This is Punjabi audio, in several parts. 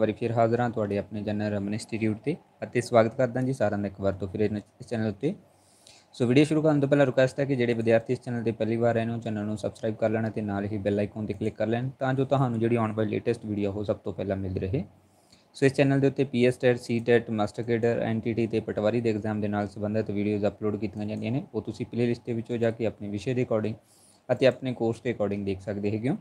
ਵਾਰੀ ਫਿਰ ਹਾਜ਼ਰ ਹਾਂ ਤੁਹਾਡੇ ਆਪਣੇ ਜਨਰਲ ਰਮਨ ਇੰਸਟੀਚਿਊਟ ਤੇ ਅਤੇ ਸਵਾਗਤ ਕਰਦਾ ਜੀ ਸਾਰਿਆਂ ਦਾ ਇੱਕ ਵਾਰ ਤੋਂ ਫਿਰ ਇਸ ਚੈਨਲ ਉੱਤੇ ਸੋ ਵੀਡੀਓ ਸ਼ੁਰੂ ਕਰਨ ਤੋਂ ਪਹਿਲਾਂ ਰਿਕਵੈਸਟ ਹੈ ਕਿ ਜਿਹੜੇ ਵਿਦਿਆਰਥੀ ਇਸ ਚੈਨਲ ਤੇ ਪਹਿਲੀ ਵਾਰ ਆਏ ਨੇ ਉਹ ਚੈਨਲ ਨੂੰ ਸਬਸਕ੍ਰਾਈਬ ਕਰ ਲੈਣਾ ਤੇ ਨਾਲ ਹੀ ਬੈਲ ਆਈਕਨ ਤੇ ਕਲਿੱਕ ਕਰ ਲੈਣ ਤਾਂ ਜੋ ਤੁਹਾਨੂੰ ਜਿਹੜੀ ਆਉਣ ਵਾਲੀ ਲੇਟੈਸਟ ਵੀਡੀਓ ਹੋ ਸਭ ਤੋਂ ਪਹਿਲਾਂ ਮਿਲ ਰਹੇ ਸੋ ਇਸ ਚੈਨਲ ਦੇ ਉੱਤੇ PS TET C TET master cadre NTT ਤੇ ਪਟਵਾਰੀ ਦੇ ਐਗਜ਼ਾਮ ਦੇ ਨਾਲ ਸੰਬੰਧਿਤ ਵੀਡੀਓਜ਼ ਅਪਲੋਡ ਕੀਤੀਆਂ ਜਾਂਦੀਆਂ ਨੇ ਉਹ ਤੁਸੀਂ ਪਲੇਲਿਸਟ ਦੇ ਵਿੱਚੋਂ ਜਾ ਕੇ ਆਪਣੇ ਵਿਸ਼ੇ ਦੇ ਅਕੋਰਡਿੰਗ ਅਤੇ ਆਪਣੇ ਕੋਰਸ ਦੇ ਅਕੋਰਡਿੰਗ ਦੇਖ ਸਕਦੇ ਹੈਗੇ ਹੋ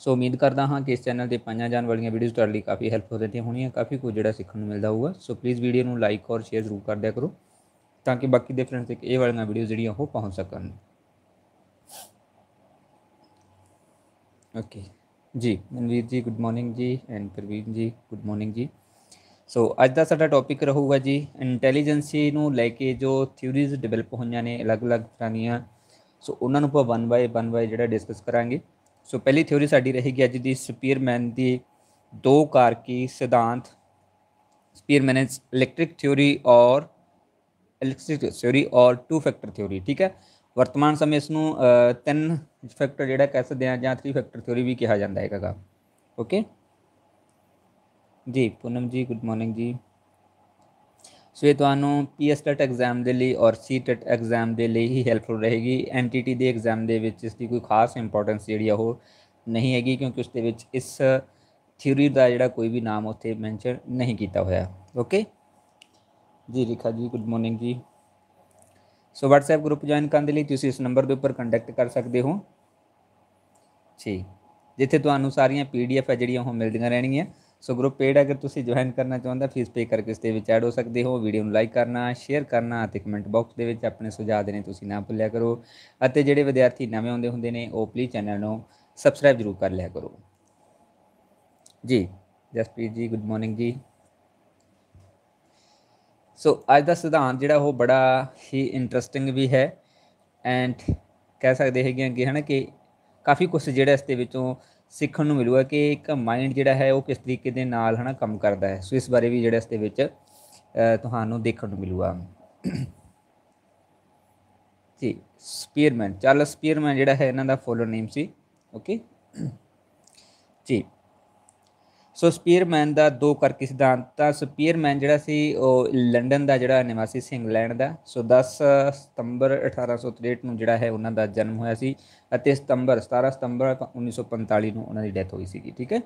ਸੋ ਉਮੀਦ ਕਰਦਾ ਹਾਂ ਕਿ ਇਸ ਚੈਨਲ ਤੇ ਪਾਈਆਂ ਜਾਣ ਵਾਲੀਆਂ ਵੀਡੀਓਜ਼ ਤੁਹਾਡੇ ਲਈ ਕਾਫੀ ਹੈਲਪਫੁਲ ਰਹਿੰਦੀਆਂ ਹੋਣੀਆਂ ਕਾਫੀ ਕੁਝ ਜਿਹੜਾ ਸਿੱਖਣ ਨੂੰ ਮਿਲਦਾ ਹੋਊਗਾ ਸੋ ਪਲੀਜ਼ ਵੀਡੀਓ ਨੂੰ ਲਾਈਕ ਔਰ ਸ਼ੇਅਰ ਜ਼ਰੂਰ ਕਰ ਦਿਆ ਕਰੋ ਤਾਂ ਕਿ ਬਾਕੀ ਦੇ ਫਰੈਂਡਸ ਤੱਕ ਇਹ ਵਾਲੀਆਂ ਵੀਡੀਓ ਜਿਹੜੀਆਂ ਉਹ ਪਹੁੰਚ ਸਕਣ okay ji Manveer ji good morning ji and Praveen ji good morning ਜੀ ਸੋ ਅੱਜ ਦਾ ਸਾਡਾ ਟੌਪਿਕ ਰਹੂਗਾ ਜੀ ਇੰਟੈਲੀਜੈਂਸੀ ਨੂੰ ਲੈ ਕੇ ਜੋ ਥਿਊਰੀਜ਼ ਡਿਵੈਲਪ ਹੋਈਆਂ ਨੇ ਅਲੱਗ-ਅਲੱਗ ਤਰ੍ਹਾਂ ਦੀਆਂ ਸੋ ਉਹਨਾਂ ਨੂੰ ਆਪਾਂ 1 ਬਾਈ 1 ਬਾਈ ਜਿਹੜਾ ਡਿਸਕਸ ਕਰਾਂਗੇ ਸੋ ਪਹਿਲੀ ਥਿਉਰੀ ਸਾਡੀ ਰਹੇਗੀ ਅੱਜ ਦੀ ਸਪੀਅਰਮੈਨ ਦੀ ਦੋ ਕਾਰਕੀ ਸਿਧਾਂਤ ਇਸ ਇਲੈਕਟ੍ਰਿਕ ਥਿਉਰੀ ਔਰ ਇਲੈਕਟ੍ਰਿਕ ਥਿਉਰੀ ਔਰ ਟੂ ਫੈਕਟਰ ਥਿਉਰੀ ਠੀਕ ਹੈ ਵਰਤਮਾਨ ਸਮੇਂ ਇਸ ਨੂੰ ਤਿੰਨ ਫੈਕਟਰ ਜਿਹੜਾ ਕਹਿ ਸਕਦੇ ਆ ਜਾਂ ਥ੍ਰੀ ਫੈਕਟਰ ਥਿਉਰੀ ਵੀ ਕਿਹਾ ਜਾਂਦਾ ਹੈਗਾ ਓਕੇ ਜੀ ਪੂਨਮ ਜੀ ਗੁੱਡ ਮਾਰਨਿੰਗ ਜੀ ਸੋ ਇਹ ਤੁਹਾਨੂੰ ਪੀਐਸਟੈਟ ਐਗਜ਼ਾਮ ਦੇ ਲਈ ਔਰ ਸੀਟੈਟ ਐਗਜ਼ਾਮ ਦੇ ਲਈ ਹੀ ਹੈਲਪਫੁਲ ਰਹੇਗੀ ਐਨਟੀਟੀ ਦੇ ਐਗਜ਼ਾਮ ਦੇ ਵਿੱਚ ਇਸ ਦੀ ਕੋਈ ਖਾਸ ਇੰਪੋਰਟੈਂਸ ਜਿਹੜੀ ਆ ਉਹ ਨਹੀਂ ਹੈਗੀ ਕਿਉਂਕਿ ਉਸ ਦੇ ਵਿੱਚ ਇਸ ਥਿਊਰੀ ਦਾ ਜਿਹੜਾ ਕੋਈ ਵੀ ਨਾਮ ਉੱਥੇ ਮੈਂਸ਼ਨ ਨਹੀਂ ਕੀਤਾ ਹੋਇਆ ਓਕੇ ਜੀ ਰਿਖਾ ਜੀ ਗੁੱਡ ਮਾਰਨਿੰਗ ਜੀ ਸੋ WhatsApp ਗਰੁੱਪ ਜੁਆਇਨ ਕਰਨ ਦੇ ਲਈ ਤੁਸੀਂ ਇਸ ਨੰਬਰ ਦੇ ਉੱਪਰ ਕੰਟੈਕਟ ਕਰ ਸਕਦੇ ਹੋ ਜੀ ਜਿੱਥੇ ਤੁਹਾਨੂੰ ਸਾਰੀਆਂ ਪੀਡੀਐਫ ਹੈ ਜਿਹੜੀਆਂ ਉਹ ਮਿਲਦੀਆਂ ਰਹਿਣਗੀਆਂ ਸੋ ਗਰੁੱਪ ਪੇਡ ਅਗਰ ਤੁਸੀਂ ਜੁਆਇਨ ਕਰਨਾ ਚਾਹੁੰਦਾ ਫੀਸ ਪੇ ਕਰਕੇ ਇਸ ਦੇ ਵਿੱਚ ਐਡ ਹੋ ਸਕਦੇ ਹੋ ਵੀਡੀਓ ਨੂੰ ਲਾਈਕ ਕਰਨਾ ਸ਼ੇਅਰ ਕਰਨਾ ਅਤੇ ਕਮੈਂਟ ਬਾਕਸ ਦੇ ਵਿੱਚ ਆਪਣੇ ਸੁਝਾਅ ਦੇਣੇ ਤੁਸੀਂ ਨਾ ਭੁੱਲਿਆ ਕਰੋ ਅਤੇ ਜਿਹੜੇ ਵਿਦਿਆਰਥੀ ਨਵੇਂ ਆਉਂਦੇ ਹੁੰਦੇ ਨੇ ਉਹ ਪਲੀ ਚੈਨਲ ਨੂੰ ਸਬਸਕ੍ਰਾਈਬ ਜ਼ਰੂਰ ਕਰ ਲਿਆ ਕਰੋ ਜੀ ਜਸਪ੍ਰੀਤ ਜੀ ਗੁੱਡ ਮਾਰਨਿੰਗ ਜੀ ਸੋ ਅੱਜ ਦਾ ਸਿਧਾਂਤ ਜਿਹੜਾ ਉਹ ਬੜਾ ਹੀ ਇੰਟਰਸਟਿੰਗ ਵੀ ਹੈ ਐਂਡ ਕਹਿ ਸਕਦੇ ਹੈਗੇ ਕਿ ਹਨਾ ਕਿ ਕਾਫੀ ਕੁਝ ਜਿਹੜਾ ਇਸ ਦੇ ਵਿੱਚੋਂ ਸਿੱਖਣ ਨੂੰ ਮਿਲੂਗਾ ਕਿ ਇੱਕ ਮਾਈਂਡ ਜਿਹੜਾ ਹੈ ਉਹ ਕਿਸ ਤਰੀਕੇ ਦੇ ਨਾਲ ਹਨਾ ਕੰਮ ਕਰਦਾ ਹੈ ਸੋ ਇਸ ਬਾਰੇ ਵੀ ਜਿਹੜਾ ਇਸ ਦੇ ਵਿੱਚ ਤੁਹਾਨੂੰ ਦੇਖਣ ਨੂੰ ਮਿਲੂਗਾ ਜੀ ਸਪੀਅਰਮੈਨ ਚਾਰਲਸ ਸਪੀਅਰਮੈਨ ਜਿਹੜਾ ਹੈ ਇਹਨਾਂ ਦਾ ਫੁੱਲ ਨੇਮ ਸੀ ਓਕੇ ਜੀ ਸੋ ਸਪੀਅਰਮੈਨ ਦਾ ਦੋ ਕਰਕੇ ਸਿਧਾਂਤ ਤਾਂ ਸਪੀਅਰਮੈਨ ਜਿਹੜਾ ਸੀ ਉਹ ਲੰਡਨ ਦਾ ਜਿਹੜਾ ਨਿਵਾਸੀ ਸੀ ਇੰਗਲੈਂਡ ਦਾ ਸੋ 10 ਸਤੰਬਰ 1863 ਨੂੰ ਜਿਹੜਾ ਹੈ ਉਹਨਾਂ ਦਾ ਜਨਮ ਹੋਇਆ ਸੀ ਅਤੇ ਸਤੰਬਰ 17 ਸਤੰਬਰ 1945 ਨੂੰ ਉਹਨਾਂ ਦੀ ਡੈਥ ਹੋਈ ਸੀਗੀ ਠੀਕ ਹੈ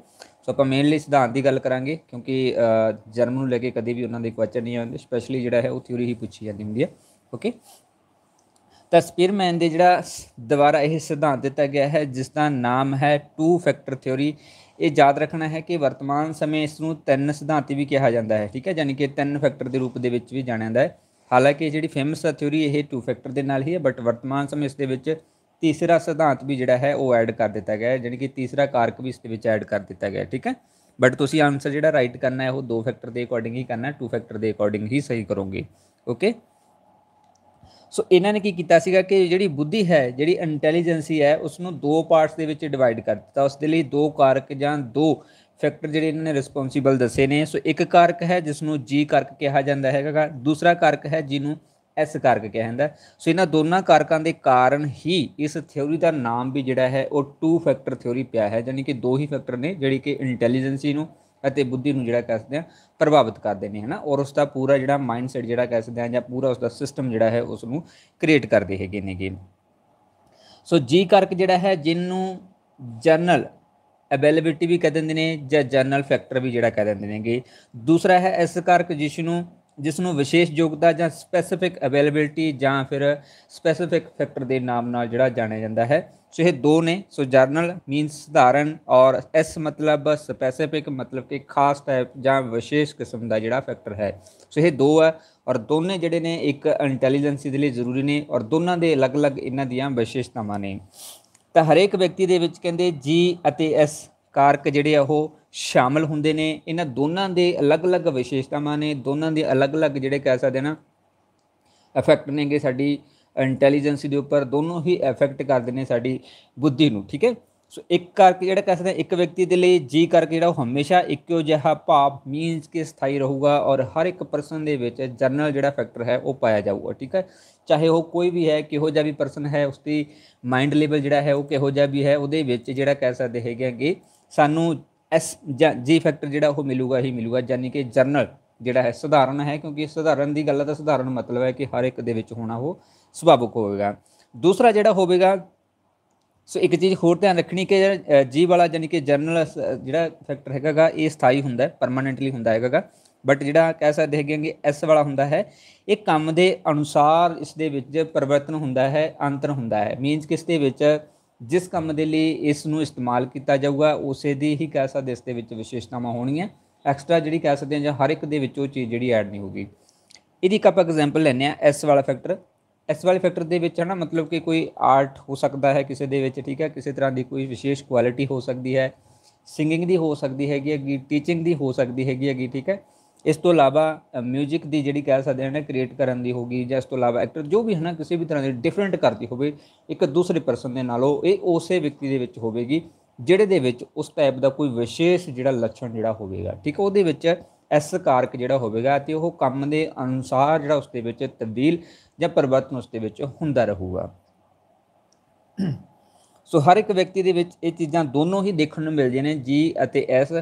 ਸੋ ਆਪਾਂ ਮੇਨਲੀ ਸਿਧਾਂਤ ਦੀ ਗੱਲ ਕਰਾਂਗੇ ਕਿਉਂਕਿ ਜਨਮ ਨੂੰ ਲੈ ਕੇ ਕਦੇ ਵੀ ਉਹਨਾਂ ਦੇ ਕੁਐਸਚਨ ਨਹੀਂ ਆਉਂਦੇ ਸਪੈਸ਼ਲੀ ਜਿਹੜਾ ਹੈ ਉਹ ਥਿਉਰੀ ਹੀ ਪੁੱਛੀ ਜਾਂਦੀ ਹੁੰਦੀ ਹੈ ਓਕੇ ਤਾਂ ਸਪੀਅਰਮੈਨ ਦੇ ਜਿਹੜਾ ਦੁਆਰਾ ਇਹ ਸਿਧਾਂਤ ਦਿੱਤਾ ਗਿਆ ਹੈ ਜਿਸ ਦਾ ਨਾਮ ਹੈ ਟੂ ਫੈਕਟਰ ਥਿਉਰੀ ਇਹ ਯਾਦ ਰੱਖਣਾ ਹੈ ਕਿ ਵਰਤਮਾਨ ਸਮੇਂ ਇਸ ਨੂੰ ਤਿੰਨ ਸਿਧਾਂਤੀ ਵੀ ਕਿਹਾ ਜਾਂਦਾ ਹੈ ਠੀਕ ਹੈ ਯਾਨੀ ਕਿ ਤਿੰਨ ਫੈਕਟਰ ਦੇ ਰੂਪ ਦੇ ਵਿੱਚ ਵੀ ਜਾਣਿਆ ਜਾਂਦਾ ਹੈ ਹਾਲਾਂਕਿ ਜਿਹੜੀ ਫੇਮਸ ਥਿਉਰੀ ਇਹ ਟੂ ਫੈਕਟਰ ਦੇ ਨਾਲ ਹੀ ਹੈ ਬਟ ਵਰਤਮਾਨ ਸਮੇਂ ਇਸ ਦੇ ਵਿੱਚ ਤੀਸਰਾ ਸਿਧਾਂਤ ਵੀ ਜਿਹੜਾ ਹੈ ਉਹ ਐਡ ਕਰ ਦਿੱਤਾ ਗਿਆ ਹੈ ਯਾਨੀ ਕਿ ਤੀਸਰਾ ਕਾਰਕ ਵੀ ਇਸ ਦੇ ਵਿੱਚ ਐਡ ਕਰ ਦਿੱਤਾ ਗਿਆ ਠੀਕ ਹੈ ਬਟ ਤੁਸੀਂ ਆਨਸਰ ਜਿਹੜਾ ਰਾਈਟ ਕਰਨਾ ਹੈ ਉਹ ਦੋ ਫੈਕਟਰ ਦੇ ਅਕੋਰਡਿੰਗ ਹੀ ਕਰਨਾ ਹੈ ਟੂ ਫੈਕਟਰ ਦੇ ਅਕੋਰਡਿੰਗ ਹੀ ਸਹੀ ਕਰੋਗੇ ਓਕੇ ਸੋ ਇਹਨਾਂ ਨੇ ਕੀ ਕੀਤਾ ਸੀਗਾ ਕਿ ਜਿਹੜੀ ਬੁੱਧੀ ਹੈ ਜਿਹੜੀ ਇੰਟੈਲੀਜੈਂਸੀ ਹੈ ਉਸ ਨੂੰ ਦੋ ਪਾਰਟਸ ਦੇ ਵਿੱਚ ਡਿਵਾਈਡ ਕਰ ਦਿੱਤਾ ਉਸ ਦੇ ਲਈ ਦੋ ਕਾਰਕ ਜਾਂ ਦੋ ਫੈਕਟਰ ਜਿਹੜੇ ਇਹਨਾਂ ਨੇ ਰਿਸਪੌਂਸੀਬਲ ਦੱਸੇ ਨੇ ਸੋ ਇੱਕ ਕਾਰਕ ਹੈ ਜਿਸ ਨੂੰ ਜੀ ਕਾਰਕ ਕਿਹਾ ਜਾਂਦਾ ਹੈਗਾ ਦੂਸਰਾ ਕਾਰਕ ਹੈ ਜਿਹਨੂੰ ਐਸ ਕਾਰਕ ਕਿਹਾ ਜਾਂਦਾ ਸੋ ਇਹਨਾਂ ਦੋਨਾਂ ਕਾਰਕਾਂ ਦੇ ਕਾਰਨ ਹੀ ਇਸ ਥਿਉਰੀ ਦਾ ਨਾਮ ਵੀ ਜਿਹੜਾ ਹੈ ਉਹ ਟੂ ਫੈਕਟਰ ਥਿਉਰੀ ਪਿਆ ਹੈ ਯਾਨੀ ਕਿ ਦੋ ਹੀ ਫੈਕਟਰ ਨੇ ਜਿਹੜੀ ਕਿ ਇੰਟੈਲੀਜੈਂਸੀ ਨੂੰ ਅਤੇ ਬੁੱਧੀ ਨੂੰ ਜਿਹੜਾ ਕਹਿ ਸਕਦੇ ਆ ਪ੍ਰਭਾਵਿਤ ਕਰਦੇ ਨੇ ਹਨਾ ਔਰ ਉਸ ਦਾ ਪੂਰਾ ਜਿਹੜਾ ਮਾਈਂਡਸੈਟ ਜਿਹੜਾ ਕਹਿ ਸਕਦੇ ਆ ਜਾਂ ਪੂਰਾ ਉਸ ਦਾ ਸਿਸਟਮ ਜਿਹੜਾ ਹੈ ਉਸ ਨੂੰ ਕ੍ਰੀਏਟ ਕਰਦੇ ਹੈਗੇ ਨੇਗੇ ਸੋ ਜੀ ਕਰਕ ਜਿਹੜਾ ਹੈ ਜਿੰਨੂੰ ਜਰਨਲ ਅਵੇਲੇਬਿਲਟੀ ਵੀ ਕਹਿ ਦਿੰਦੇ ਨੇ ਜਾਂ ਜਰਨਲ ਫੈਕਟਰ ਵੀ ਜਿਹੜਾ ਕਹਿ ਦਿੰਦੇ ਨੇਗੇ ਦੂਸਰਾ ਹੈ ਇਸ ਕਾਰਕ ਜਿਸ ਨੂੰ ਜਿਸ ਨੂੰ ਵਿਸ਼ੇਸ਼ ਯੋਗਤਾ ਜਾਂ ਸਪੈਸੀਫਿਕ ਅਵੇਲੇਬਿਲਟੀ ਜਾਂ ਫਿਰ ਸਪੈਸੀਫਿਕ ਫੈਕਟਰ ਦੇ ਨਾਮ ਨਾਲ ਜਿਹੜਾ ਜਾਣਿਆ ਜਾਂਦਾ ਹੈ ਸੋ ਇਹ ਦੋ ਨੇ ਸੋ ਜਰਨਲ ਮੀਨਸ ਸਧਾਰਨ ਔਰ ਐਸ ਮਤਲਬ ਸਪੈਸਿਫਿਕ ਮਤਲਬ ਕਿ ਖਾਸ ਟਾਈਪ ਜਾਂ ਵਿਸ਼ੇਸ਼ ਕਿਸਮ ਦਾ ਜਿਹੜਾ ਫੈਕਟਰ ਹੈ ਸੋ ਇਹ ਦੋ ਹੈ ਔਰ ਦੋਨੇ ਜਿਹੜੇ ਨੇ ਇੱਕ ਇੰਟੈਲੀਜੈਂਸੀ ਦੇ ਲਈ ਜ਼ਰੂਰੀ ਨੇ ਔਰ ਦੋਨਾਂ ਦੇ ਅਲੱਗ-ਅਲੱਗ ਇਹਨਾਂ ਦੀਆਂ ਵਿਸ਼ੇਸ਼ਤਾਵਾਂ ਨੇ ਤਾਂ ਹਰੇਕ ਵਿਅਕਤੀ ਦੇ ਵਿੱਚ ਕਹਿੰਦੇ ਜੀ ਅਤੇ ਐਸ ਕਾਰਕ ਜਿਹੜੇ ਆ ਉਹ ਸ਼ਾਮਲ ਹੁੰਦੇ ਨੇ ਇਹਨਾਂ ਦੋਨਾਂ ਦੇ ਅਲੱਗ-ਅਲੱਗ ਵਿਸ਼ੇਸ਼ਤਾਵਾਂ ਨੇ ਦੋਨਾਂ ਦੇ ਅਲੱਗ-ਅਲੱਗ ਜਿਹੜੇ ਕਹਿ ਸਕਦੇ ਨਾ ਇਫੈਕਟ ਨੇਗੇ ਸਾਡੀ ਇੰਟੈਲੀਜੈਂਸੀ ਦੇ ਉੱਪਰ ਦੋਨੋਂ ਹੀ ਇਫੈਕਟ ਕਰਦੇ ਨੇ ਸਾਡੀ ਬੁੱਧੀ ਨੂੰ ਠੀਕ ਹੈ ਸੋ ਇੱਕ ਕਰਕੇ ਜਿਹੜਾ ਕਹਿ ਸਕਦੇ ਇੱਕ ਵਿਅਕਤੀ ਦੇ ਲਈ ਜੀ ਕਰਕੇ ਜਿਹੜਾ ਉਹ ਹਮੇਸ਼ਾ ਇੱਕੋ ਜਿਹਾ ਭਾਵ ਮੀਨਸ ਕਿ ਸਥਾਈ ਰਹੂਗਾ ਔਰ ਹਰ ਇੱਕ ਪਰਸਨ ਦੇ ਵਿੱਚ ਜਨਰਲ ਜਿਹੜਾ ਫੈਕਟਰ ਹੈ ਉਹ ਪਾਇਆ ਜਾਊਗਾ ਠੀਕ ਹੈ ਚਾਹੇ ਉਹ ਕੋਈ ਵੀ ਹੈ ਕਿਹੋ ਜਿਹਾ ਵੀ ਪਰਸਨ ਹੈ ਉਸਦੀ ਮਾਈਂਡ ਲੈਵਲ ਜਿਹੜਾ ਹੈ ਉਹ ਕਿਹੋ ਜਿਹਾ ਵੀ ਹੈ ਉਹਦੇ ਵਿੱਚ ਜਿਹੜਾ ਕਹਿ ਸਕਦੇ ਹੈਗੇ ਕਿ ਸਾਨੂੰ ਐਸ ਜੀ ਫੈਕਟਰ ਜਿਹੜਾ ਉਹ ਮਿਲੂਗਾ ਹੀ ਮਿਲੂਗਾ ਯਾਨੀ ਕਿ ਜਨਰਲ ਜਿਹੜਾ ਹੈ ਸਧਾਰਨ ਹੈ ਕਿਉਂਕਿ ਸਧਾਰਨ ਦੀ ਗੱਲ ਦਾ ਸਧਾਰਨ ਮਤਲਬ ਹੈ ਕਿ ਹਰ ਇੱਕ ਦੇ ਵਿੱਚ ਹੋਣਾ ਉਹ ਸੁਭਾਵਕ ਹੋਵੇਗਾ ਦੂਸਰਾ ਜਿਹੜਾ ਹੋਵੇਗਾ ਸੋ ਇੱਕ ਚੀਜ਼ ਹੋਰ ਧਿਆਨ ਰੱਖਣੀ ਕਿ ਜੀ ਵਾਲਾ ਯਾਨੀ ਕਿ ਜਰਨਲ ਜਿਹੜਾ ਫੈਕਟਰ ਹੈਗਾਗਾ ਇਹ ਸਥਾਈ ਹੁੰਦਾ ਹੈ ਪਰਮਨੈਂਟਲੀ ਹੁੰਦਾ ਹੈਗਾਗਾ ਬਟ ਜਿਹੜਾ ਕਹਿ ਸਕਦੇ ਹੈਗੇ ਕਿ ਐਸ ਵਾਲਾ ਹੁੰਦਾ ਹੈ ਇਹ ਕੰਮ ਦੇ ਅਨੁਸਾਰ ਇਸ ਦੇ ਵਿੱਚ ਪਰਿਵਰਤਨ ਹੁੰਦਾ ਹੈ ਅੰਤਰ ਹੁੰਦਾ ਹੈ ਮੀਨਸ ਕਿਸ ਦੇ ਵਿੱਚ ਜਿਸ ਕੰਮ ਦੇ ਲਈ ਇਸ ਨੂੰ ਇਸਤੇਮਾਲ ਕੀਤਾ ਜਾਊਗਾ ਉਸੇ ਦੀ ਹੀ ਕਹਿ ਸਕਦੇ ਇਸ ਦੇ ਵਿੱਚ ਵਿਸ਼ੇਸ਼ਤਾਵਾਂ ਹੋਣੀਆਂ ਐਕਸਟਰਾ ਜਿਹੜੀ ਕਹਿ ਸਕਦੇ ਹਾਂ ਜਾਂ ਹਰ ਇੱਕ ਦੇ ਵਿੱਚ ਉਹ ਚੀਜ਼ ਜਿਹੜੀ ਐਡ ਨਹੀਂ ਹੋਗੀ ਇਹਦੀ ਇੱਕ ਆਪਾਂ ਐਗਜ਼ਾਮਪਲ ਲੈਨੇ ਆ ਐਸ ਵਾਲਾ ਫੈਕਟਰ ਐਸ ਵਾਲੇ ਫੈਕਟਰ ਦੇ ਵਿੱਚ ਹਨਾ ਮਤਲਬ ਕਿ ਕੋਈ ਆਰਟ ਹੋ ਸਕਦਾ ਹੈ ਕਿਸੇ ਦੇ ਵਿੱਚ ਠੀਕ ਹੈ ਕਿਸੇ ਤਰ੍ਹਾਂ ਦੀ ਕੋਈ ਵਿਸ਼ੇਸ਼ ਕੁਆਲਿਟੀ ਹੋ ਸਕਦੀ ਹੈ ਸਿੰਗਿੰਗ ਦੀ ਹੋ ਸਕਦੀ ਹੈਗੀ ਹੈਗੀ ਟੀਚਿੰਗ ਦੀ ਹੋ ਸਕਦੀ ਹੈਗੀ ਹੈਗੀ ਠੀਕ ਹੈ ਇਸ ਤੋਂ ਇਲਾਵਾ 뮤직 ਦੀ ਜਿਹੜੀ ਕਹਿ ਸਕਦੇ ਹਨ ਕ੍ਰੀਏਟ ਕਰਨ ਦੀ ਹੋਗੀ ਜਾਂ ਇਸ ਤੋਂ ਇਲਾਵਾ ਐਕਟਰ ਜੋ ਵੀ ਹਨਾ ਕਿਸੇ ਵੀ ਤਰ੍ਹਾਂ ਦੀ ਡਿਫਰੈਂਟ ਕਰਦੀ ਹੋਵੇ ਇੱਕ ਦੂਸਰੇ ਪਰਸਨ ਦੇ ਨਾਲੋਂ ਇਹ ਉਸੇ ਵਿਅਕਤੀ ਦੇ ਵਿੱਚ ਹੋਵੇਗੀ ਜਿਹੜੇ ਦੇ ਵਿੱਚ ਉਸ ਟਾਈਪ ਦਾ ਕੋਈ ਵਿਸ਼ੇਸ਼ ਜਿਹੜਾ ਲੱਛਣ ਜਿਹੜਾ ਹੋਵੇਗਾ ਠੀਕ ਹੈ ਉਹਦੇ ਵਿੱਚ ਐਸ ਕਾਰਕ ਜਿਹੜਾ ਹੋਵੇਗਾ ਤੇ ਉਹ ਕੰਮ ਦੇ ਅਨੁਸਾਰ ਜਿਹੜਾ ਉਸ ਦੇ ਵਿੱਚ ਤਬਦੀਲ ਜਾਂ ਪਰਵਰਤਨ ਉਸ ਦੇ ਵਿੱਚ ਹੁੰਦਾ ਰਹੂਗਾ ਸੋ ਹਰ ਇੱਕ ਵਿਅਕਤੀ ਦੇ ਵਿੱਚ ਇਹ ਚੀਜ਼ਾਂ ਦੋਨੋਂ ਹੀ ਦੇਖਣ ਨੂੰ ਮਿਲਦੀਆਂ ਨੇ ਜੀ ਅਤੇ ਐਸ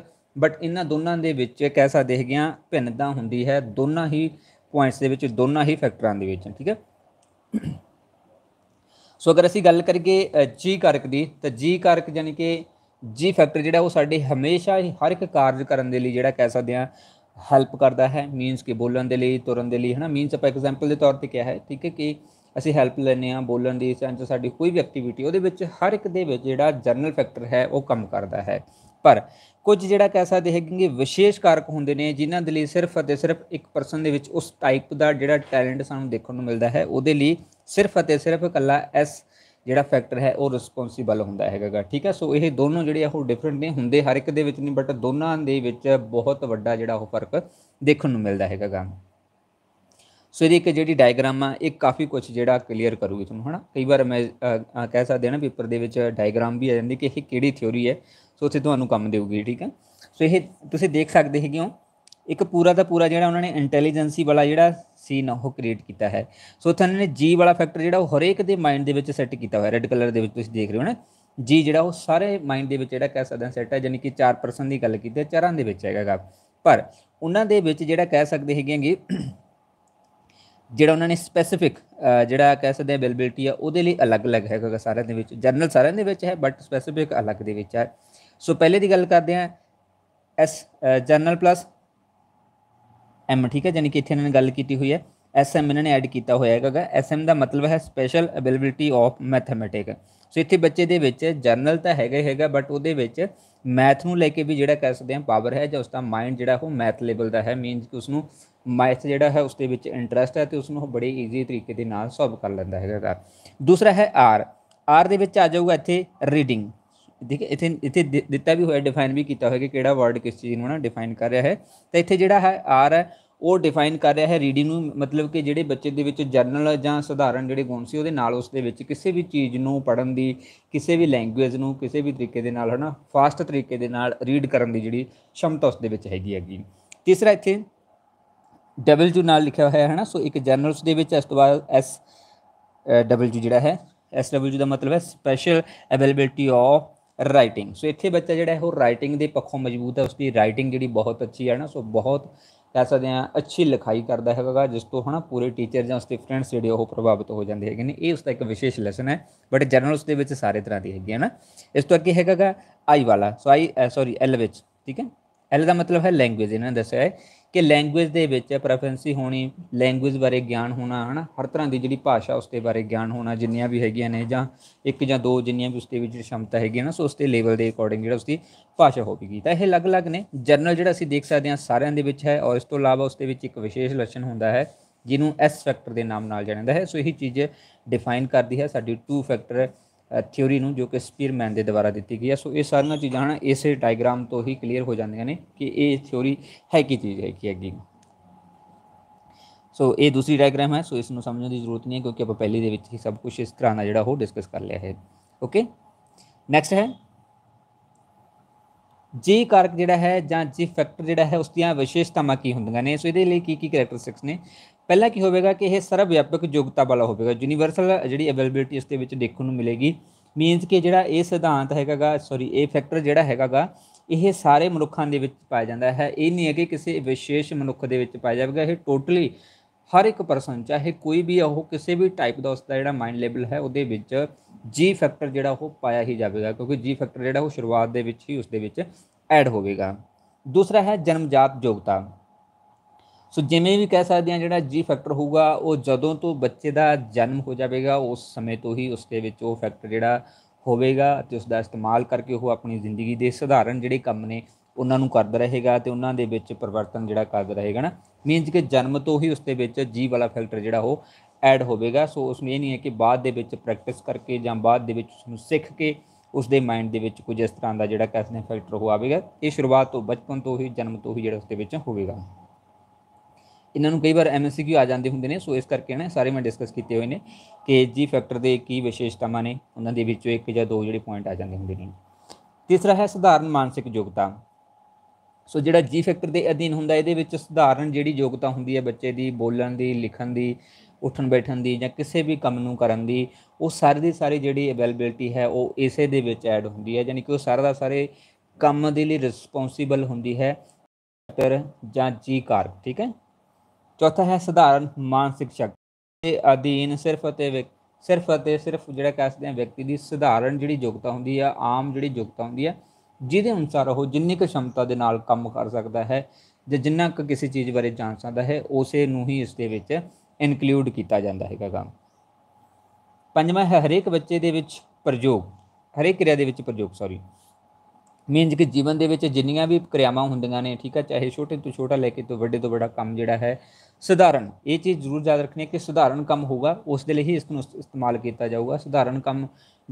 ਬਟ ਇਹਨਾਂ ਦੋਨਾਂ ਦੇ ਵਿੱਚ ਕੈਸਾ ਦੇਖ ਗਿਆ ਭਿੰਨਤਾ ਹੁੰਦੀ ਹੈ ਦੋਨਾਂ ਹੀ ਪੁਆਇੰਟਸ ਦੇ ਵਿੱਚ ਦੋਨਾਂ ਹੀ ਫੈਕਟਰਾਂ ਦੇ ਵਿੱਚ ਠੀਕ ਹੈ ਸੋ ਅਗਰ ਅਸੀਂ ਗੱਲ ਕਰੀਏ ਜੀ ਕਾਰਕ ਦੀ ਤਾਂ ਜੀ ਕਾਰਕ ਯਾਨੀ ਕਿ ਜੀ ਫੈਕਟਰ ਜਿਹੜਾ ਉਹ ਸਾਡੇ ਹਮੇਸ਼ਾ ਹੀ ਹਰ ਇੱਕ ਕਾਰਜ ਕਰਨ ਦੇ ਲਈ ਜਿਹੜਾ ਕਹਿ ਸਕਦੇ ਆ ਹੈਲਪ ਕਰਦਾ ਹੈ ਮੀਨਸ ਕਿ ਬੋਲਣ ਦੇ ਲਈ ਤੁਰਨ ਦੇ ਲਈ ਹਨਾ ਮੀਨਸ ਆਪਾਂ ਐਗਜ਼ਾਮਪਲ ਦੇ ਤੌਰ ਤੇ ਕਿਹਾ ਹੈ ਠੀਕ ਹੈ ਕਿ ਅਸੀਂ ਹੈਲਪ ਲੈਨੇ ਆ ਬੋਲਣ ਦੀ ਸੈਂਸ ਸਾਡੀ ਕੋਈ ਵੀ ਐਕਟੀਵਿਟੀ ਉਹਦੇ ਵਿੱਚ ਹਰ ਇੱਕ ਦੇ ਵਿੱਚ ਜਿਹੜਾ ਜਨਰਲ ਫੈਕਟਰ ਹੈ ਉਹ ਕੰਮ ਕਰਦਾ ਹੈ ਪਰ ਕੁਝ ਜਿਹੜਾ ਕਹਿ ਸਕਦੇ ਹੈਗੇ ਵਿਸ਼ੇਸ਼ ਕਾਰਕ ਹੁੰਦੇ ਨੇ ਜਿਨ੍ਹਾਂ ਦੇ ਲਈ ਸਿਰਫ ਅਤੇ ਸਿਰਫ ਇੱਕ ਪਰਸਨ ਦੇ ਵਿੱਚ ਉਸ ਟਾਈਪ ਦਾ ਜਿਹੜਾ ਟੈਲੈਂਟ ਸਾਨੂੰ ਦੇਖਣ ਨੂੰ ਮਿਲਦਾ ਹੈ ਉਹਦੇ ਲਈ ਸਿਰਫ ਅਤੇ ਸਿਰਫ ਇਕੱਲਾ ਐਸ ਜਿਹੜਾ ਫੈਕਟਰ ਹੈ ਉਹ ਰਿਸਪੌਂਸੀਬਲ ਹੁੰਦਾ ਹੈਗਾਗਾ ਠੀਕ ਹੈ ਸੋ ਇਹ ਦੋਨੋਂ ਜਿਹੜੇ ਆ ਉਹ ਡਿਫਰੈਂਟ ਨੇ ਹੁੰਦੇ ਹਰ ਇੱਕ ਦੇ ਵਿੱਚ ਨਹੀਂ ਬਟ ਦੋਨਾਂ ਦੇ ਵਿੱਚ ਬਹੁਤ ਵੱਡਾ ਜਿਹੜਾ ਉਹ ਫਰਕ ਦੇਖਣ ਨੂੰ ਮਿਲਦਾ ਹੈਗਾਗਾ ਸੋ ਇਹਦੀ ਇੱਕ ਜਿਹੜੀ ਡਾਇਗਰਾਮ ਆ ਇਹ ਕਾਫੀ ਕੁਝ ਜਿਹੜਾ ਕਲੀਅਰ ਕਰੂਗੀ ਤੁਹਾਨੂੰ ਹਨਾ ਕਈ ਵਾਰ ਮੈਂ ਕਹਿ ਸਕਦੇ ਹਾਂ ਨਾ ਪੇਪਰ ਦੇ ਵਿੱਚ ਡਾਇਗਰਾਮ ਵੀ ਆ ਜਾਂਦੀ ਕਿ ਇਹ ਕਿਹੜੀ ਥਿਉਰੀ ਹੈ ਸੋ ਉੱਥੇ ਤੁਹਾਨੂੰ ਕੰਮ ਦੇਊਗੀ ਠੀਕ ਹੈ ਸੋ ਇਹ ਤੁਸੀਂ ਦੇਖ ਸਕਦੇ ਹੈਗੇ ਹੋ ਇੱਕ ਪੂਰਾ ਦਾ ਪੂਰਾ ਜਿਹੜਾ ਉਹਨਾਂ ਨੇ ਇੰਟੈਲੀਜੈਂਸੀ ਵਾਲਾ ਜਿਹੜਾ ਸੀ ਨਾ ਉਹ ਕ੍ਰੀਏਟ ਕੀਤਾ ਹੈ ਸੋ ਇੱਥੇ ਨੇ ਜੀ ਵਾਲਾ ਫੈਕਟਰ ਜਿਹੜਾ ਉਹ ਹਰੇਕ ਦੇ ਮਾਈਂਡ ਦੇ ਵਿੱਚ ਸੈੱਟ ਕੀਤਾ ਹੋਇਆ ਰੈੱਡ ਕਲਰ ਦੇ ਵਿੱਚ ਤੁਸੀਂ ਦੇਖ ਰਹੇ ਹੋ ਨਾ ਜੀ ਜਿਹੜਾ ਉਹ ਸਾਰੇ ਮਾਈਂਡ ਦੇ ਵਿੱਚ ਜਿਹੜਾ ਕਹਿ ਸਕਦੇ ਹਾਂ ਸੈੱਟ ਹੈ ਯਾਨੀ ਕਿ ਚਾਰ ਦੀ ਗੱਲ ਕੀਤੀ ਹੈ ਚਾਰਾਂ ਦੇ ਵਿੱਚ ਹੈਗਾਗਾ ਪਰ ਉਹਨਾਂ ਦੇ ਵਿੱਚ ਜਿਹੜਾ ਕਹਿ ਸਕਦੇ ਕਿ ਜਿਹੜਾ ਉਹਨਾਂ ਨੇ ਸਪੈਸੀਫਿਕ ਜਿਹੜਾ ਕਹਿ ਸਕਦੇ ਅਵੇਲੇਬਿਲਟੀ ਆ ਉਹਦੇ ਲਈ ਅਲੱਗ-ਅਲੱਗ ਹੈਗਾ ਸਾਰਿਆਂ ਦੇ ਵਿੱਚ ਜਨਰਲ ਸਾਰਿਆਂ ਦੇ ਵਿੱਚ ਹੈ ਬਟ ਸਪੈਸੀਫਿਕ ਅਲੱਗ ਦੇ ਵਿੱਚ ਹੈ ਸੋ ਪਹਿਲੇ ਦੀ ਗੱਲ ਕਰਦੇ ਆ ਐਸ ਜਨਰਲ ਪਲੱਸ ਐਮ ਠੀਕ ਹੈ ਯਾਨੀ ਕਿ ਇੱਥੇ ਇਹਨਾਂ ਨੇ ਗੱਲ ਕੀਤੀ ਹੋਈ ਹੈ ਐਸਐਮ ਇਹਨਾਂ ਨੇ ਐਡ ਕੀਤਾ ਹੋਇਆ ਹੈਗਾ ਐਸਐਮ ਦਾ ਮਤਲਬ ਹੈ special availability of mathematic so ਇੱਥੇ ਬੱਚੇ ਦੇ ਵਿੱਚ ਜਰਨਲ ਤਾਂ ਹੈਗਾ ਹੀ ਹੈਗਾ ਬਟ ਉਹਦੇ ਵਿੱਚ ਮੈਥ ਨੂੰ ਲੈ ਕੇ ਵੀ ਜਿਹੜਾ ਕਹਿ ਸਕਦੇ ਆ ਪਾਵਰ ਹੈ ਜਾਂ ਉਸ ਦਾ ਮਾਈਂਡ ਜਿਹੜਾ ਉਹ ਮੈਥ ਲੈਵਲ ਦਾ ਹੈ ਮੀਨਸ ਕਿ ਉਸ ਨੂੰ ਮੈਥ ਜਿਹੜਾ ਹੈ ਉਸ ਦੇ ਵਿੱਚ ਇੰਟਰਸਟ ਹੈ ਤੇ ਉਸ ਨੂੰ ਉਹ ਬੜੇ ਈਜ਼ੀ ਤਰੀਕੇ ਦੇ ਨਾਲ ਸੋਲਵ ਕਰ ਲੈਂਦਾ ਹੈਗਾ ਦੂਸਰਾ ਹੈ ਆਰ ਆਰ ਦੇ ਵਿੱਚ ਆ ਜਾਊਗਾ ਇੱਥੇ ਰੀਡਿੰਗ ਦੇਖ ਇੱਥੇ ਇੱਥੇ ਦਿੱਤਾ ਵੀ ਹੋਇਆ ਡਿਫਾਈਨ ਵੀ ਕੀਤਾ ਹੋਇਆ ਕਿ ਕਿਹੜਾ ਵਰਡ ਕਿਸ ਚੀਜ਼ ਨੂੰ ਨਾ ਡਿਫਾਈਨ ਕਰ ਰਿਹਾ ਹੈ ਤਾਂ ਇੱਥੇ ਜਿਹੜਾ ਹੈ ਆਰ ਹੈ ਉਹ ਡਿਫਾਈਨ ਕਰ ਰਿਹਾ ਹੈ ਰੀਡਿੰਗ ਨੂੰ ਮਤਲਬ ਕਿ ਜਿਹੜੇ ਬੱਚੇ ਦੇ ਵਿੱਚ ਜਨਰਲ ਜਾਂ ਸਧਾਰਨ ਜਿਹੜੇ ਗੁਣ ਸੀ ਉਹਦੇ ਨਾਲ ਉਸ ਦੇ ਵਿੱਚ ਕਿਸੇ ਵੀ ਚੀਜ਼ ਨੂੰ ਪੜਨ ਦੀ ਕਿਸੇ ਵੀ ਲੈਂਗੁਏਜ ਨੂੰ ਕਿਸੇ ਵੀ ਤਰੀਕੇ ਦੇ ਨਾਲ ਹਨਾ ਫਾਸਟ ਤਰੀਕੇ ਦੇ ਨਾਲ ਰੀਡ ਕਰਨ ਦੀ ਜਿਹੜੀ ਸ਼ਮਤਾ ਉਸ ਦੇ ਵਿੱਚ ਹੈਗੀ ਹੈਗੀ ਤੀਸਰਾ ਇੱਥੇ ਡਬਲ ਜੂ ਨਾਲ ਲਿਖਿਆ ਹੋਇਆ ਹੈ ਹਨਾ ਸੋ ਇੱਕ ਜਰਨਲਸ ਦੇ ਵਿੱਚ ਇਸ ਤੋਂ ਬਾਅਦ ਐਸ ਡਬਲ ਜੂ ਜਿਹੜਾ ਹੈ ਐਸ ਡਬਲ ਜੂ ਦਾ ਮਤਲਬ ਹੈ special availability of writing so ਇੱਥੇ ਬੱਚਾ ਜਿਹੜਾ ਹੈ ਉਹ ਰਾਈਟਿੰਗ ਦੇ ਪੱਖੋਂ ਮਜ਼ਬੂਤ ਹੈ ਉਸ ਦੀ ਰਾਈਟਿੰਗ ਜਿਹੜੀ ਬਹੁਤ ਅੱਛੀ ਹੈ ਨਾ ਸੋ ਬਹੁਤ ਕਹਿ ਸਕਦੇ ਆ ਅੱਛੀ ਲਿਖਾਈ ਕਰਦਾ ਹੈਗਾ ਜਿਸ ਤੋਂ ਹਨਾ ਪੂਰੇ ਟੀਚਰ ਜਾਂ ਉਸਦੇ ਫਰੈਂਡਸ ਜਿਹੜੇ ਉਹ ਪ੍ਰਭਾਵਿਤ ਹੋ ਜਾਂਦੇ ਹੈਗੇ ਨੇ ਇਹ ਉਸ ਦਾ ਇੱਕ ਵਿਸ਼ੇਸ਼ ਲੈਸਨ ਹੈ ਬਟ ਉਸ ਦੇ ਵਿੱਚ ਸਾਰੇ ਤਰ੍ਹਾਂ ਦੀ ਹੈਗੀ ਹੈ ਨਾ ਇਸ ਤੋਂ ਅੱਗੇ ਹੈਗਾਗਾ ਆਈ ਵਾਲਾ ਸੋ ਆਈ ਸੌਰੀ ਐਲ ਵਿੱਚ ਠੀਕ ਹੈ ਐਲ ਦਾ ਮਤਲਬ ਹੈ ਲੈਂਗੁਏਜ ਇਹਨਾਂ ਦੱਸਿਆ ਹੈ ਕਿ ਲੈਂਗੁਏਜ ਦੇ ਵਿੱਚ ਪ੍ਰੈਫਰੈਂਸੀ ਹੋਣੀ ਲੈਂਗੁਏਜ ਬਾਰੇ ਗਿਆਨ ਹੋਣਾ ਹਨ ਹਰ ਤਰ੍ਹਾਂ ਦੀ ਜਿਹੜੀ ਭਾਸ਼ਾ ਉਸ ਦੇ ਬਾਰੇ ਗਿਆਨ ਹੋਣਾ ਜਿੰਨੀਆਂ ਵੀ ਹੈਗੀਆਂ ਨੇ ਜਾਂ ਇੱਕ ਜਾਂ ਦੋ ਜਿੰਨੀਆਂ ਵੀ ਉਸ ਦੇ ਵਿੱਚ ਸ਼ਮਤਾ ਹੈਗੀ ਨਾ ਸੋ ਉਸ ਦੇ ਲੈਵਲ ਦੇ ਅਕੋਰਡਿੰਗ ਜਿਹੜਾ ਉਸ ਦੀ ਭਾਸ਼ਾ ਹੋਵੇਗੀ ਤਾਂ ਇਹ ਅਲੱਗ-ਅਲੱਗ ਨੇ ਜਰਨਲ ਜਿਹੜਾ ਅਸੀਂ ਦੇਖ ਸਕਦੇ ਹਾਂ ਸਾਰਿਆਂ ਦੇ ਵਿੱਚ ਹੈ ਔਰ ਇਸ ਤੋਂ ਇਲਾਵਾ ਉਸ ਦੇ ਵਿੱਚ ਇੱਕ ਵਿਸ਼ੇਸ਼ ਲੱਛਣ ਹੁੰਦਾ ਹੈ ਜਿਹਨੂੰ ਐਸ ਫੈਕਟਰ ਦੇ ਨਾਮ ਨਾਲ ਜਾਣਿਆ ਜਾਂਦਾ ਹੈ ਸੋ ਇਹੀ ਚੀਜ਼ ਡਿਫਾਈਨ ਕਰਦੀ ਹੈ ਸਾਡੀ 2 ਫੈਕਟਰ ਥਿਉਰੀ ਨੂੰ ਜੋ ਕਿ ਸਪੀਅਰਮੈਨ ਦੇ ਦੁਆਰਾ ਦਿੱਤੀ ਗਈ ਹੈ ਸੋ ਇਹ ਸਾਰੀਆਂ ਚੀਜ਼ਾਂ ਹਨ ਇਸੇ ਡਾਇਗਰਾਮ ਤੋਂ ਹੀ ਕਲੀਅਰ ਹੋ ਜਾਂਦੀਆਂ ਨੇ ਕਿ ਇਹ ਥਿਉਰੀ ਹੈ ਕੀ ਚੀਜ਼ ਹੈ ਕੀ ਹੈਗੀ ਸੋ ਇਹ ਦੂਸਰੀ ਡਾਇਗਰਾਮ ਹੈ ਸੋ ਇਸ ਨੂੰ ਸਮਝਣ ਦੀ ਜ਼ਰੂਰਤ ਨਹੀਂ ਹੈ ਕਿਉਂਕਿ ਆਪਾਂ ਪਹਿਲੀ ਦੇ ਵਿੱਚ ਹੀ ਸਭ ਕੁਝ ਇਸ ਤਰ੍ਹਾਂ ਦਾ ਜਿਹੜਾ ਉਹ ਡਿਸਕਸ ਕਰ ਲਿਆ ਹੈ ਓਕੇ ਨੈਕਸਟ ਹੈ ਜੀ ਕਾਰਕ ਜਿਹੜਾ ਹੈ ਜਾਂ ਜੀ ਫੈਕਟਰ ਜਿਹੜਾ ਹੈ ਉਸ ਦੀਆਂ ਵਿਸ਼ੇਸ਼ਤਾਵਾਂ ਕੀ ਹੁੰਦੀਆਂ ਨੇ ਸੋ ਇਹਦੇ ਲਈ ਕੀ ਕੀ ਕੈਰੈਕਟਰਿਸਟਿਕਸ ਨੇ ਪਹਿਲਾ ਕੀ ਹੋਵੇਗਾ ਕਿ ਇਹ ਸਰਵ ਵਿਆਪਕ ਯੋਗਤਾ ਵਾਲਾ ਹੋਵੇਗਾ ਯੂਨੀਵਰਸਲ ਜਿਹੜੀ ਅਵੇਲੇਬਿਲਟੀ ਇਸ ਦੇ ਵਿੱਚ ਦੇਖਣ ਨੂੰ ਮਿਲੇਗੀ ਮੀਨਸ ਕਿ ਜਿਹੜਾ ਇਹ ਸਿਧਾਂਤ ਹੈਗਾਗਾ ਸੌਰੀ ਇਹ ਫੈਕਟਰ ਜਿਹੜਾ ਹੈਗਾਗਾ ਇਹ ਸਾਰੇ ਮਨੁੱਖਾਂ ਦੇ ਵਿੱਚ ਪਾਇਆ ਜਾਂਦਾ ਹੈ ਇਹ ਨਹੀਂ ਹੈ ਕਿ ਕਿਸੇ ਵਿਸ਼ੇਸ਼ ਮਨੁੱਖ ਦੇ ਵਿੱਚ ਪਾਇਆ ਜਾਵੇਗਾ ਇਹ ਟੋਟਲੀ ਹਰ ਇੱਕ ਪਰਸਨ ਚਾਹੇ ਕੋਈ ਵੀ ਉਹ ਕਿਸੇ ਵੀ ਟਾਈਪ ਦਾ ਉਸ ਦਾ ਜਿਹੜਾ ਮਾਈਂਡ ਲੈਵਲ ਹੈ ਉਹਦੇ ਵਿੱਚ ਜੀ ਫੈਕਟਰ ਜਿਹੜਾ ਉਹ ਪਾਇਆ ਹੀ ਜਾਵੇਗਾ ਕਿਉਂਕਿ ਜੀ ਫੈਕਟਰ ਜਿਹੜਾ ਉਹ ਸ਼ੁਰੂਆਤ ਦੇ ਵਿੱਚ ਹੀ ਉਸ ਦੇ ਵਿੱਚ ਐਡ ਹੋਵੇਗਾ ਦੂਸਰਾ ਹੈ ਜਨਮਜਾਤ ਯੋਗਤਾ ਸੋ ਜਿਵੇਂ ਵੀ ਕਹਿ ਸਕਦੇ ਆ ਜਿਹੜਾ ਜੀ ਫੈਕਟਰ ਹੋਊਗਾ ਉਹ ਜਦੋਂ ਤੋਂ ਬੱਚੇ ਦਾ ਜਨਮ ਹੋ ਜਾਵੇਗਾ ਉਸ ਸਮੇਂ ਤੋਂ ਹੀ ਉਸ ਦੇ ਵਿੱਚ ਉਹ ਫੈਕਟਰ ਜਿਹੜਾ ਹੋਵੇਗਾ ਤੇ ਉਸ ਦਾ ਇਸਤੇਮਾਲ ਕਰਕੇ ਉਹ ਆਪਣੀ ਜ਼ਿੰਦਗੀ ਦੇ ਸਧਾਰਨ ਜਿਹੜੇ ਕੰਮ ਨੇ ਉਹਨਾਂ ਨੂੰ ਕਰਦਾ ਰਹੇਗਾ ਤੇ ਉਹਨਾਂ ਦੇ ਵਿੱਚ ਪਰਿਵਰਤਨ ਜਿਹੜਾ ਕਰਦਾ ਰਹੇਗਾ ਨਾ ਮੀਨਸ ਕਿ ਜਨਮ ਤੋਂ ਹੀ ਉਸ ਦੇ ਵਿੱਚ ਜੀ ਵਾਲਾ ਫੈਕਟਰ ਜਿਹੜਾ ਉਹ ਐਡ ਹੋਵੇਗਾ ਸੋ ਉਸ ਨੂੰ ਇਹ ਨਹੀਂ ਹੈ ਕਿ ਬਾਅਦ ਦੇ ਵਿੱਚ ਪ੍ਰੈਕਟਿਸ ਕਰਕੇ ਜਾਂ ਬਾਅਦ ਦੇ ਵਿੱਚ ਉਸ ਨੂੰ ਸਿੱਖ ਕੇ ਉਸ ਦੇ ਮਾਈਂਡ ਦੇ ਵਿੱਚ ਕੁਝ ਇਸ ਤਰ੍ਹਾਂ ਦਾ ਜਿਹੜਾ ਕੈਸਨੇ ਫੈਕਟਰ ਹੋ ਆਵੇਗਾ ਇਹ ਸ਼ੁਰੂਆਤ ਤੋਂ ਬਚਪਨ ਤੋਂ ਹੀ ਜਨਮ ਤੋਂ ਹੀ ਜਿਹੜਾ ਉਸ ਦੇ ਵਿੱਚ ਹੋਵੇਗਾ ਇਹਨਾਂ ਨੂੰ ਕਈ ਵਾਰ ਐਮਐਸਕਿਊ ਆ ਜਾਂਦੇ ਹੁੰਦੇ ਨੇ ਸੋ ਇਸ ਕਰਕੇ ਨਾ ਸਾਰੇ ਮੈਂ ਡਿਸਕਸ ਕੀਤੇ ਹੋਏ ਨੇ ਕਿ ਜੀ ਫੈਕਟਰ ਦੇ ਕੀ ਵਿਸ਼ੇਸ਼ਤਾਵਾਂ ਨੇ ਉਹਨਾਂ ਦੇ ਵਿੱਚੋਂ ਇੱਕ ਜਾਂ ਦੋ ਜਿਹੜੇ ਪੁਆਇੰਟ ਆ ਜਾਂਦੇ ਹੁੰਦੇ ਨੇ ਤੀਸਰਾ ਹੈ ਸਧਾਰਨ ਮਾਨਸਿਕ ਯੋਗਤਾ ਸੋ ਜਿਹੜਾ ਜੀ ਫੈਕਟਰ ਦੇ ਅਧੀਨ ਹੁੰਦਾ ਇਹਦੇ ਵਿੱਚ ਸਧਾਰਨ ਜਿਹੜੀ ਯੋਗਤਾ ਹੁੰਦੀ ਹੈ ਬੱਚੇ ਦੀ ਬੋਲਣ ਦੀ ਲਿਖਣ ਦੀ ਉੱਠਣ ਬੈਠਣ ਦੀ ਜਾਂ ਕਿਸੇ ਵੀ ਕੰਮ ਨੂੰ ਕਰਨ ਦੀ ਉਹ ਸਾਰੇ ਦੀ ਸਾਰੇ ਜਿਹੜੀ ਅਵੇਲੇਬਿਲਟੀ ਹੈ ਉਹ ਇਸੇ ਦੇ ਵਿੱਚ ਐਡ ਹੁੰਦੀ ਹੈ ਯਾਨੀ ਕਿ ਉਹ ਸਾਰਾ ਦਾ ਸਾਰੇ ਕੰਮ ਦੇ ਲਈ ਰਿਸਪੌਂਸੀਬਲ ਹੁੰਦੀ ਹੈ ਫੈਕਟਰ ਜਾਂ ਜੀ ਕਾਰਕ ਠੀਕ ਹੈ ਚੌਥਾ ਹੈ ਸਧਾਰਨ ਮਾਨਸਿਕ ਸ਼ਕਤੀ ਦੇ ਅਧੀਨ ਸਿਰਫ ਅਤੇ ਸਿਰਫ ਅਤੇ ਸਿਰਫ ਜਿਹੜਾ ਕਹਿ ਸਕਦੇ ਆ ਵਿਅਕਤੀ ਦੀ ਸਧਾਰਨ ਜਿਹੜੀ ਯੋਗਤਾ ਹੁੰਦੀ ਆ ਆਮ ਜਿਹੜੀ ਯੋਗਤਾ ਹੁੰਦੀ ਆ ਜਿਹਦੇ ਅਨੁਸਾਰ ਉਹ ਜਿੰਨੀ ਕੁ ਸ਼ਮਤਾ ਦੇ ਨਾਲ ਕੰਮ ਕਰ ਸਕਦਾ ਹੈ ਜਾਂ ਜਿੰਨਾ ਕੁ ਕਿਸੇ ਚੀਜ਼ ਬਾਰੇ ਜਾਣ ਸਕਦਾ ਹੈ ਉਸੇ ਨੂੰ ਹੀ ਇਸ ਦੇ ਵਿੱਚ ਇਨਕਲੂਡ ਕੀਤਾ ਜਾਂਦਾ ਹੈਗਾ ਕੰਮ ਪੰਜਵਾਂ ਹੈ ਹਰੇਕ ਬੱਚੇ ਦੇ ਵਿੱਚ ਪ੍ਰਯੋਗ ਹਰੇਕ ਕਿਰਿਆ ਦੇ ਵਿੱਚ ਪ੍ਰਯੋਗ ਸੌਰੀ ਮੀਨਜ਼ ਕਿ ਜੀਵਨ ਦੇ ਵਿੱਚ ਜਿੰਨੀਆਂ ਵੀ ਕਿਰਿਆਵਾਂ ਹੁੰਦੀਆਂ ਨੇ ਠੀਕ ਹੈ ਚਾਹੇ ਛੋਟੇ ਤੋਂ ਛੋਟਾ ਲੈ ਕੇ ਤੋਂ ਵੱਡੇ ਤੋਂ ਵੱਡਾ ਕੰਮ ਜਿਹੜਾ ਹੈ ਸਧਾਰਨ ਇਹ ਚੀਜ਼ ਜ਼ਰੂਰ ਯਾਦ ਰੱਖਣੀ ਹੈ ਕਿ ਸਧਾਰਨ ਕੰਮ ਹੋਊਗਾ ਉਸ ਦੇ ਲਈ ਹੀ ਇਸ ਨੂੰ ਇਸਤੇਮਾਲ ਕੀਤਾ ਜਾਊਗਾ ਸਧਾਰਨ ਕੰਮ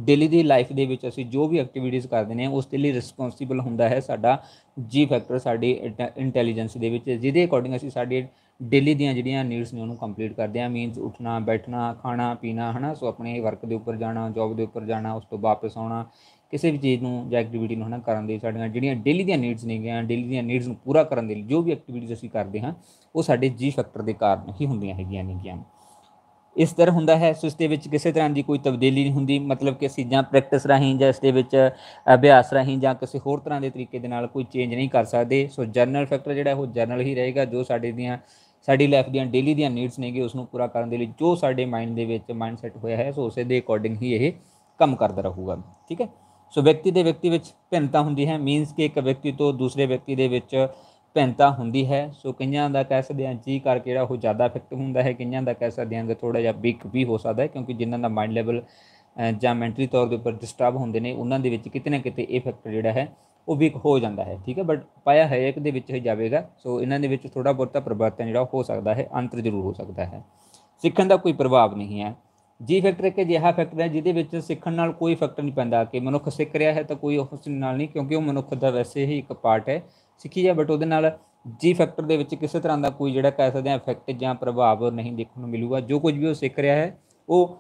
ਡੇਲੀ ਦੀ ਲਾਈਫ ਦੇ ਵਿੱਚ ਅਸੀਂ ਜੋ ਵੀ ਐਕਟੀਵਿਟੀਜ਼ ਕਰਦੇ ਨੇ ਉਸ ਦੇ ਲਈ ਰਿਸਪੌਂਸਿਬਲ ਹੁੰਦਾ ਹੈ ਸਾਡਾ ਜੀ ਫੈਕਟਰ ਸਾਡੀ ਇੰਟੈਲੀਜੈਂਸ ਦੇ ਵਿੱਚ ਜਿਹਦੇ ਅਕੋਰਡਿੰਗ ਅਸੀਂ ਸਾਡੀ ਡੇਲੀ ਦੀਆਂ ਜਿਹੜੀਆਂ ਨੀਡਸ ਨੇ ਉਹਨੂੰ ਕੰਪਲੀਟ ਕਰਦੇ ਆ ਮੀਨਸ ਉੱਠਣਾ ਬੈਠਣਾ ਖਾਣਾ ਪੀਣਾ ਹਨਾ ਸੋ ਆਪਣੇ ਵਰਕ ਦੇ ਉੱਪਰ ਜਾਣਾ ਜੌਬ ਦੇ ਉੱਪਰ ਜਾਣਾ ਉਸ ਤੋਂ ਵਾਪਸ ਆਉਣਾ ਕਿਸੇ ਵੀ ਚੀਜ਼ ਨੂੰ ਜਾਂ ਐਕਟੀਵਿਟੀ ਨੂੰ ਹਨਾ ਕਰਨ ਦੇ ਸਾਡੀਆਂ ਜਿਹੜੀਆਂ ਡੇਲੀ ਦੀਆਂ ਨੀਡਸ ਨੇ ਗਿਆ ਡੇਲੀ ਦੀਆਂ ਨੀਡਸ ਨੂੰ ਪੂਰਾ ਕਰਨ ਦੇ ਲਈ ਜੋ ਵੀ ਐਕਟੀਵਿਟੀਜ਼ ਅਸੀਂ ਕਰਦੇ ਹਾਂ ਉਹ ਸਾਡੇ ਜੀ ਫੈਕਟਰ ਦੇ ਕਾਰਨ ਹੀ ਹੁੰਦੀਆਂ ਹੈਗੀਆਂ ਨੇਗੀਆਂ ਇਸ ਤਰ੍ਹਾਂ ਹੁੰਦਾ ਹੈ ਸੋ ਇਸ ਦੇ ਵਿੱਚ ਕਿਸੇ ਤਰ੍ਹਾਂ ਦੀ ਕੋਈ ਤਬਦੀਲੀ ਨਹੀਂ ਹੁੰਦੀ ਮਤਲਬ ਕਿ ਅਸੀਂ ਜਾਂ ਪ੍ਰੈਕਟਿਸ ਰਾਹੀਂ ਜਾਂ ਇਸ ਦੇ ਵਿੱਚ ਅਭਿਆਸ ਰਾਹੀਂ ਜਾਂ ਕਿਸੇ ਹੋਰ ਤਰ੍ਹਾਂ ਦੇ ਤਰੀਕੇ ਦੇ ਨਾਲ ਕੋਈ ਚੇਂਜ ਨਹੀਂ ਕਰ ਸਕਦੇ ਸੋ ਜਨਰਲ ਫੈਕਟਰ ਜਿਹੜਾ ਉਹ ਜਨਰਲ ਹੀ ਰਹੇਗਾ ਜੋ ਸਾਡੇ ਦੀਆਂ ਸਾਡੀ ਲਾਈਫ ਦੀਆਂ ਡੇਲੀ ਦੀਆਂ ਨੀਡਸ ਨੇਗੇ ਉਸ ਨੂੰ ਪੂਰਾ ਕਰਨ ਦੇ ਲਈ ਜੋ ਸਾਡੇ ਮਾਈਂਡ ਦੇ ਵਿੱਚ ਮਾਈਂਡ ਸੈਟ ਹੋਇਆ ਹੈ ਸੋ ਉਸੇ ਦੇ ਅਕੋਰਡਿੰਗ ਹੀ ਇਹ ਕੰਮ ਕਰਦਾ ਰਹੂਗਾ ਠੀਕ ਹੈ ਸੋ ਵਿਅਕਤੀ ਦੇ ਵਿਅਕਤੀ ਵਿੱਚ ਭਿੰਨਤਾ ਹੁੰਦੀ ਹੈ ਮੀਨਸ ਕਿ ਇੱਕ ਵਿਅਕਤੀ ਤੋਂ ਦੂਸਰੇ ਵਿਅਕਤੀ ਦੇ ਵਿੱਚ ਭਿੰਨਤਾ ਹੁੰਦੀ ਹੈ ਸੋ ਕਈਆਂ ਦਾ ਕਹਿ ਸਕਦੇ ਆ ਜੀ ਕਰਕੇ ਜਿਹੜਾ ਉਹ ਜ਼ਿਆਦਾ ਇਫੈਕਟ ਹੁੰਦਾ ਹੈ ਕਈਆਂ ਦਾ ਕਹਿ ਸਕਦੇ ਆ ਕਿ ਥੋੜਾ ਜਿਹਾ ਬਿਕ ਵੀ ਹੋ ਸਕਦਾ ਹੈ ਕਿਉਂਕਿ ਜਿਨ੍ਹਾਂ ਦਾ ਮਾਈਂਡ ਲੈਵਲ ਜਾਂ ਮੈਂਟਲੀ ਤੌਰ ਦੇ ਉੱਪਰ ਡਿਸਟਰਬ ਹੁੰਦੇ ਨੇ ਉਹਨਾਂ ਦੇ ਵਿੱਚ ਕਿਤੇ ਨਾ ਕਿਤੇ ਇਹ ਫੈਕਟਰ ਜਿਹੜਾ ਹੈ ਉਹ ਵੀਕ ਹੋ ਜਾਂਦਾ ਹੈ ਠੀਕ ਹੈ ਬਟ ਪਾਇਆ ਹੈ ਇੱਕ ਦੇ ਵਿੱਚ ਹੀ ਜਾਵੇਗਾ ਸੋ ਇਹਨਾਂ ਦੇ ਵਿੱਚ ਥੋੜਾ ਬਹੁਤਾ ਪਰਿਵਰਤਨ ਜਿਹੜਾ ਹੋ ਸਕਦਾ ਹੈ ਅੰਤਰ ਜ਼ਰੂਰ ਹੋ ਸਕਦਾ ਹੈ ਸਿੱਖਣ ਦਾ ਕੋਈ ਪ੍ਰਭਾਵ ਨਹੀਂ ਹੈ ਜੀ ਫੈਕਟਰ ਇੱਕ ਅਜਿਹਾ ਫੈਕਟਰ ਹੈ ਜਿਹਦੇ ਵਿੱਚ ਸਿੱਖਣ ਨਾਲ ਕੋਈ ਫੈਕਟਰ ਨਹੀਂ ਪੈਂਦਾ ਕਿ ਮਨੁੱਖ ਸਿੱਖ ਰਿਹਾ ਹੈ ਤਾਂ ਕੋਈ ਉਸ ਨਾਲ ਨਹੀਂ ਕਿਉਂਕਿ ਉਹ ਮਨੁੱਖ ਦਾ ਵੈਸੇ ਹੀ ਇੱਕ ਪਾਰਟ ਹੈ ਸਿੱਖੀ ਹੈ ਬਟ ਉਹਦੇ ਨਾਲ ਜੀ ਫੈਕਟਰ ਦੇ ਵਿੱਚ ਕਿਸੇ ਤਰ੍ਹਾਂ ਦਾ ਕੋਈ ਜਿਹੜਾ ਕਹਿ ਸਕਦੇ ਆ ਇਫੈਕਟ ਜਾਂ ਪ੍ਰਭਾਵ ਨਹੀਂ ਦੇਖਣ ਨੂੰ ਮਿਲੂਗਾ ਜੋ ਕੁਝ ਵੀ ਉਹ ਸਿੱਖ ਰਿਹਾ ਹੈ ਉਹ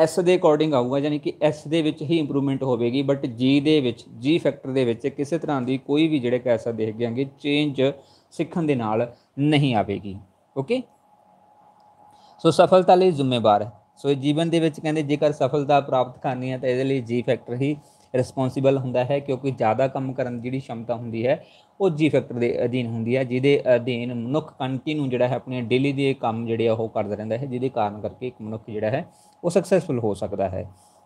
ਐਸ ਦੇ ਅਕੋਰਡਿੰਗ ਆਊਗਾ ਯਾਨੀ ਕਿ ਐਸ ਦੇ ਵਿੱਚ ਹੀ ਇੰਪਰੂਵਮੈਂਟ ਹੋਵੇਗੀ ਬਟ ਜੀ ਦੇ ਵਿੱਚ ਜੀ ਫੈਕਟਰ ਦੇ ਵਿੱਚ ਕਿਸੇ ਤਰ੍ਹਾਂ ਦੀ ਕੋਈ ਵੀ ਜਿਹੜੇ ਕਹਿ ਸਕਦੇ ਹੈਗੇ ਆਂਗੇ ਚੇਂਜ ਸਿੱਖਣ ਦੇ ਨਾਲ ਨਹੀਂ ਆਵੇਗੀ ਓਕੇ ਸੋ ਸਫਲਤਾ ਲਈ ਜ਼ਿੰਮੇਵਾਰ ਸੋ ਜੀਵਨ ਦੇ ਵਿੱਚ ਕਹਿੰਦੇ ਜੇਕਰ ਸਫਲਤਾ ਪ੍ਰਾਪਤ ਕਰਨੀ ਹੈ ਤਾਂ ਇਹਦੇ ਲਈ ਜੀ ਫੈਕਟਰ ਹੀ ਰਿਸਪੌਂਸੀਬਲ ਹੁੰਦਾ ਹੈ ਕਿਉਂਕਿ ਜ਼ਿਆਦਾ ਕੰਮ ਕਰਨ ਦੀ ਜਿਹੜੀ ਸ਼ਮਤਾ ਹੁੰਦੀ ਹੈ ਉਹ ਜੀ ਫੈਕਟਰ ਦੇ ਅਧੀਨ ਹੁੰਦੀ ਹੈ ਜਿਹਦੇ ਅਧੀਨ ਮਨੁੱਖ ਕੰਟੀਨਿਊ ਜਿਹੜਾ ਹੈ ਆਪਣੇ ਡੇਲੀ ਦੇ ਕੰਮ ਜਿਹੜੇ ਆ ਉਹ ਕਰਦਾ ਰਹਿੰਦਾ ਹੈ ਜਿਹਦੇ ਕਾਰਨ ਕਰਕੇ ਇੱਕ ਮਨੁੱਖ ਜਿਹੜਾ ਹੈ ਉਹ ਸਕਸੈਸਫੁਲ ਹੋ ਸਕਦਾ ਹੈ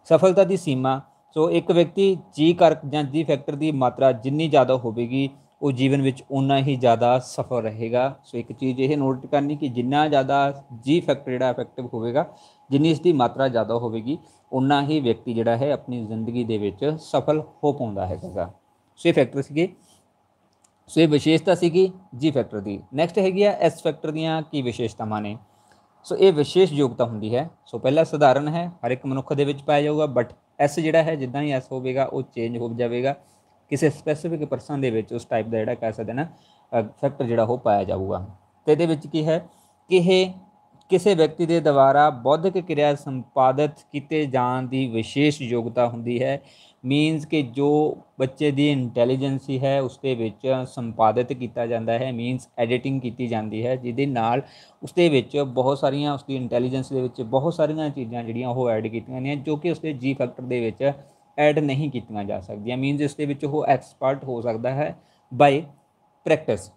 ਸਫਲਤਾ ਦੀ ਸੀਮਾ ਸੋ ਇੱਕ ਵਿਅਕਤੀ ਜੀ ਕਰ ਜਾਂ ਜੀ ਫੈਕਟਰ ਦੀ ਮਾਤਰਾ ਜਿੰਨੀ ਜ਼ਿਆਦਾ ਹੋਵੇਗੀ ਉਹ ਜੀਵਨ ਵਿੱਚ ਉਨਾ ਹੀ ਜ਼ਿਆਦਾ ਸਫਲ ਰਹੇਗਾ ਸੋ ਇੱਕ ਚੀਜ਼ ਇਹ ਨੋਟ ਕਰਨੀ ਕਿ ਜਿੰਨਾ ਜ਼ਿਆਦਾ ਜੀ ਫੈਕਟਰ ਜਿਹੜਾ ਇਫੈਕਟਿਵ ਹੋਵੇਗਾ ਜਿੰਨੀ ਇਸ ਦੀ ਮਾਤਰਾ ਜ਼ਿਆਦਾ ਹੋਵੇਗੀ ਉਨਾ ਹੀ ਵਿਅਕਤੀ ਜਿਹੜਾ ਹੈ ਆਪਣੀ ਜ਼ਿੰਦਗੀ ਦੇ ਵਿੱਚ ਸਫਲ ਹੋ ਪਾਉਂਦਾ ਹੈਗਾ ਸੋ ਇਹ ਫੈਕਟਰ ਸੀਗੇ ਸੋ ਇਹ ਵਿਸ਼ੇਸ਼ਤਾ ਸੀਗੀ ਜੀ ਫੈਕਟਰ ਦੀ ਨੈਕਸਟ ਹੈਗੀ ਆ ਐਸ ਫੈਕਟਰ ਦੀਆਂ ਕੀ ਵਿਸ਼ੇਸ਼ਤਾਵਾਂ ਨੇ ਸੋ ਇਹ ਵਿਸ਼ੇਸ਼ ਯੋਗਤਾ ਹੁੰਦੀ ਹੈ ਸੋ ਪਹਿਲਾ ਸਧਾਰਨ ਹੈ ਹਰ ਇੱਕ ਮਨੁੱਖ ਦੇ ਵਿੱਚ ਪਾਇਆ ਜਾਊਗਾ ਬਟ ਐਸ ਜਿਹੜਾ ਹੈ ਜਿੱਦਾਂ ਹੀ ਐਸ ਹੋਵੇਗਾ ਉਹ ਚੇਂਜ ਹੋ ਜਾਵੇਗਾ ਕਿਸੇ ਸਪੈਸੀਫਿਕ ਪਰਸਨ ਦੇ ਵਿੱਚ ਉਸ ਟਾਈਪ ਦਾ ਜਿਹੜਾ ਕਹਿ ਸਕਦੇ ਨਾ ਫੈਕਟਰ ਜਿਹੜਾ ਉਹ ਪਾਇਆ ਜਾਊਗਾ ਤੇ ਇਹਦੇ ਵਿੱਚ ਕੀ ਹੈ ਕਿ ਇਹ ਕਿਸੇ ਵਿਅਕਤੀ ਦੇ ਦੁਆਰਾ ਬੌਧਿਕ ਕਿਰਿਆ ਸੰਪਾਦਿਤ ਕੀਤੇ ਜਾਣ ਦੀ ਵਿਸ਼ੇਸ਼ ਯੋਗਤਾ ਹੁੰਦੀ ਹੈ ਮੀਨਸ ਕਿ ਜੋ ਬੱਚੇ ਦੀ ਇੰਟੈਲੀਜੈਂਸੀ ਹੈ ਉਸ ਦੇ ਵਿੱਚ ਸੰਪਾਦਿਤ ਕੀਤਾ ਜਾਂਦਾ ਹੈ ਮੀਨਸ ਐਡੀਟਿੰਗ ਕੀਤੀ ਜਾਂਦੀ ਹੈ ਜਿਹਦੇ ਨਾਲ ਉਸ ਦੇ ਵਿੱਚ ਬਹੁਤ ਸਾਰੀਆਂ ਉਸ ਦੀ ਇੰਟੈਲੀਜੈਂਸ ਦੇ ਵਿੱਚ ਬਹੁਤ ਸਾਰੀਆਂ ਚੀਜ਼ਾਂ ਜਿਹੜੀਆਂ ਉਹ ਐਡ ਕੀਤੀਆਂ ਨੇ ਜੋ ਕਿ ਉਸ ਦੇ ਜੀ ਫੈਕਟਰ ਦੇ ਵਿੱਚ ਐਡ ਨਹੀਂ ਕੀਤੀਆਂ ਜਾ ਸਕਦੀਆਂ ਮੀਨਸ ਇਸ ਦੇ ਵਿੱਚ ਉਹ ਐਕਸਪਰਟ ਹੋ ਸਕਦਾ ਹੈ ਬਾਈ ਪ੍ਰੈਕਟਿਸ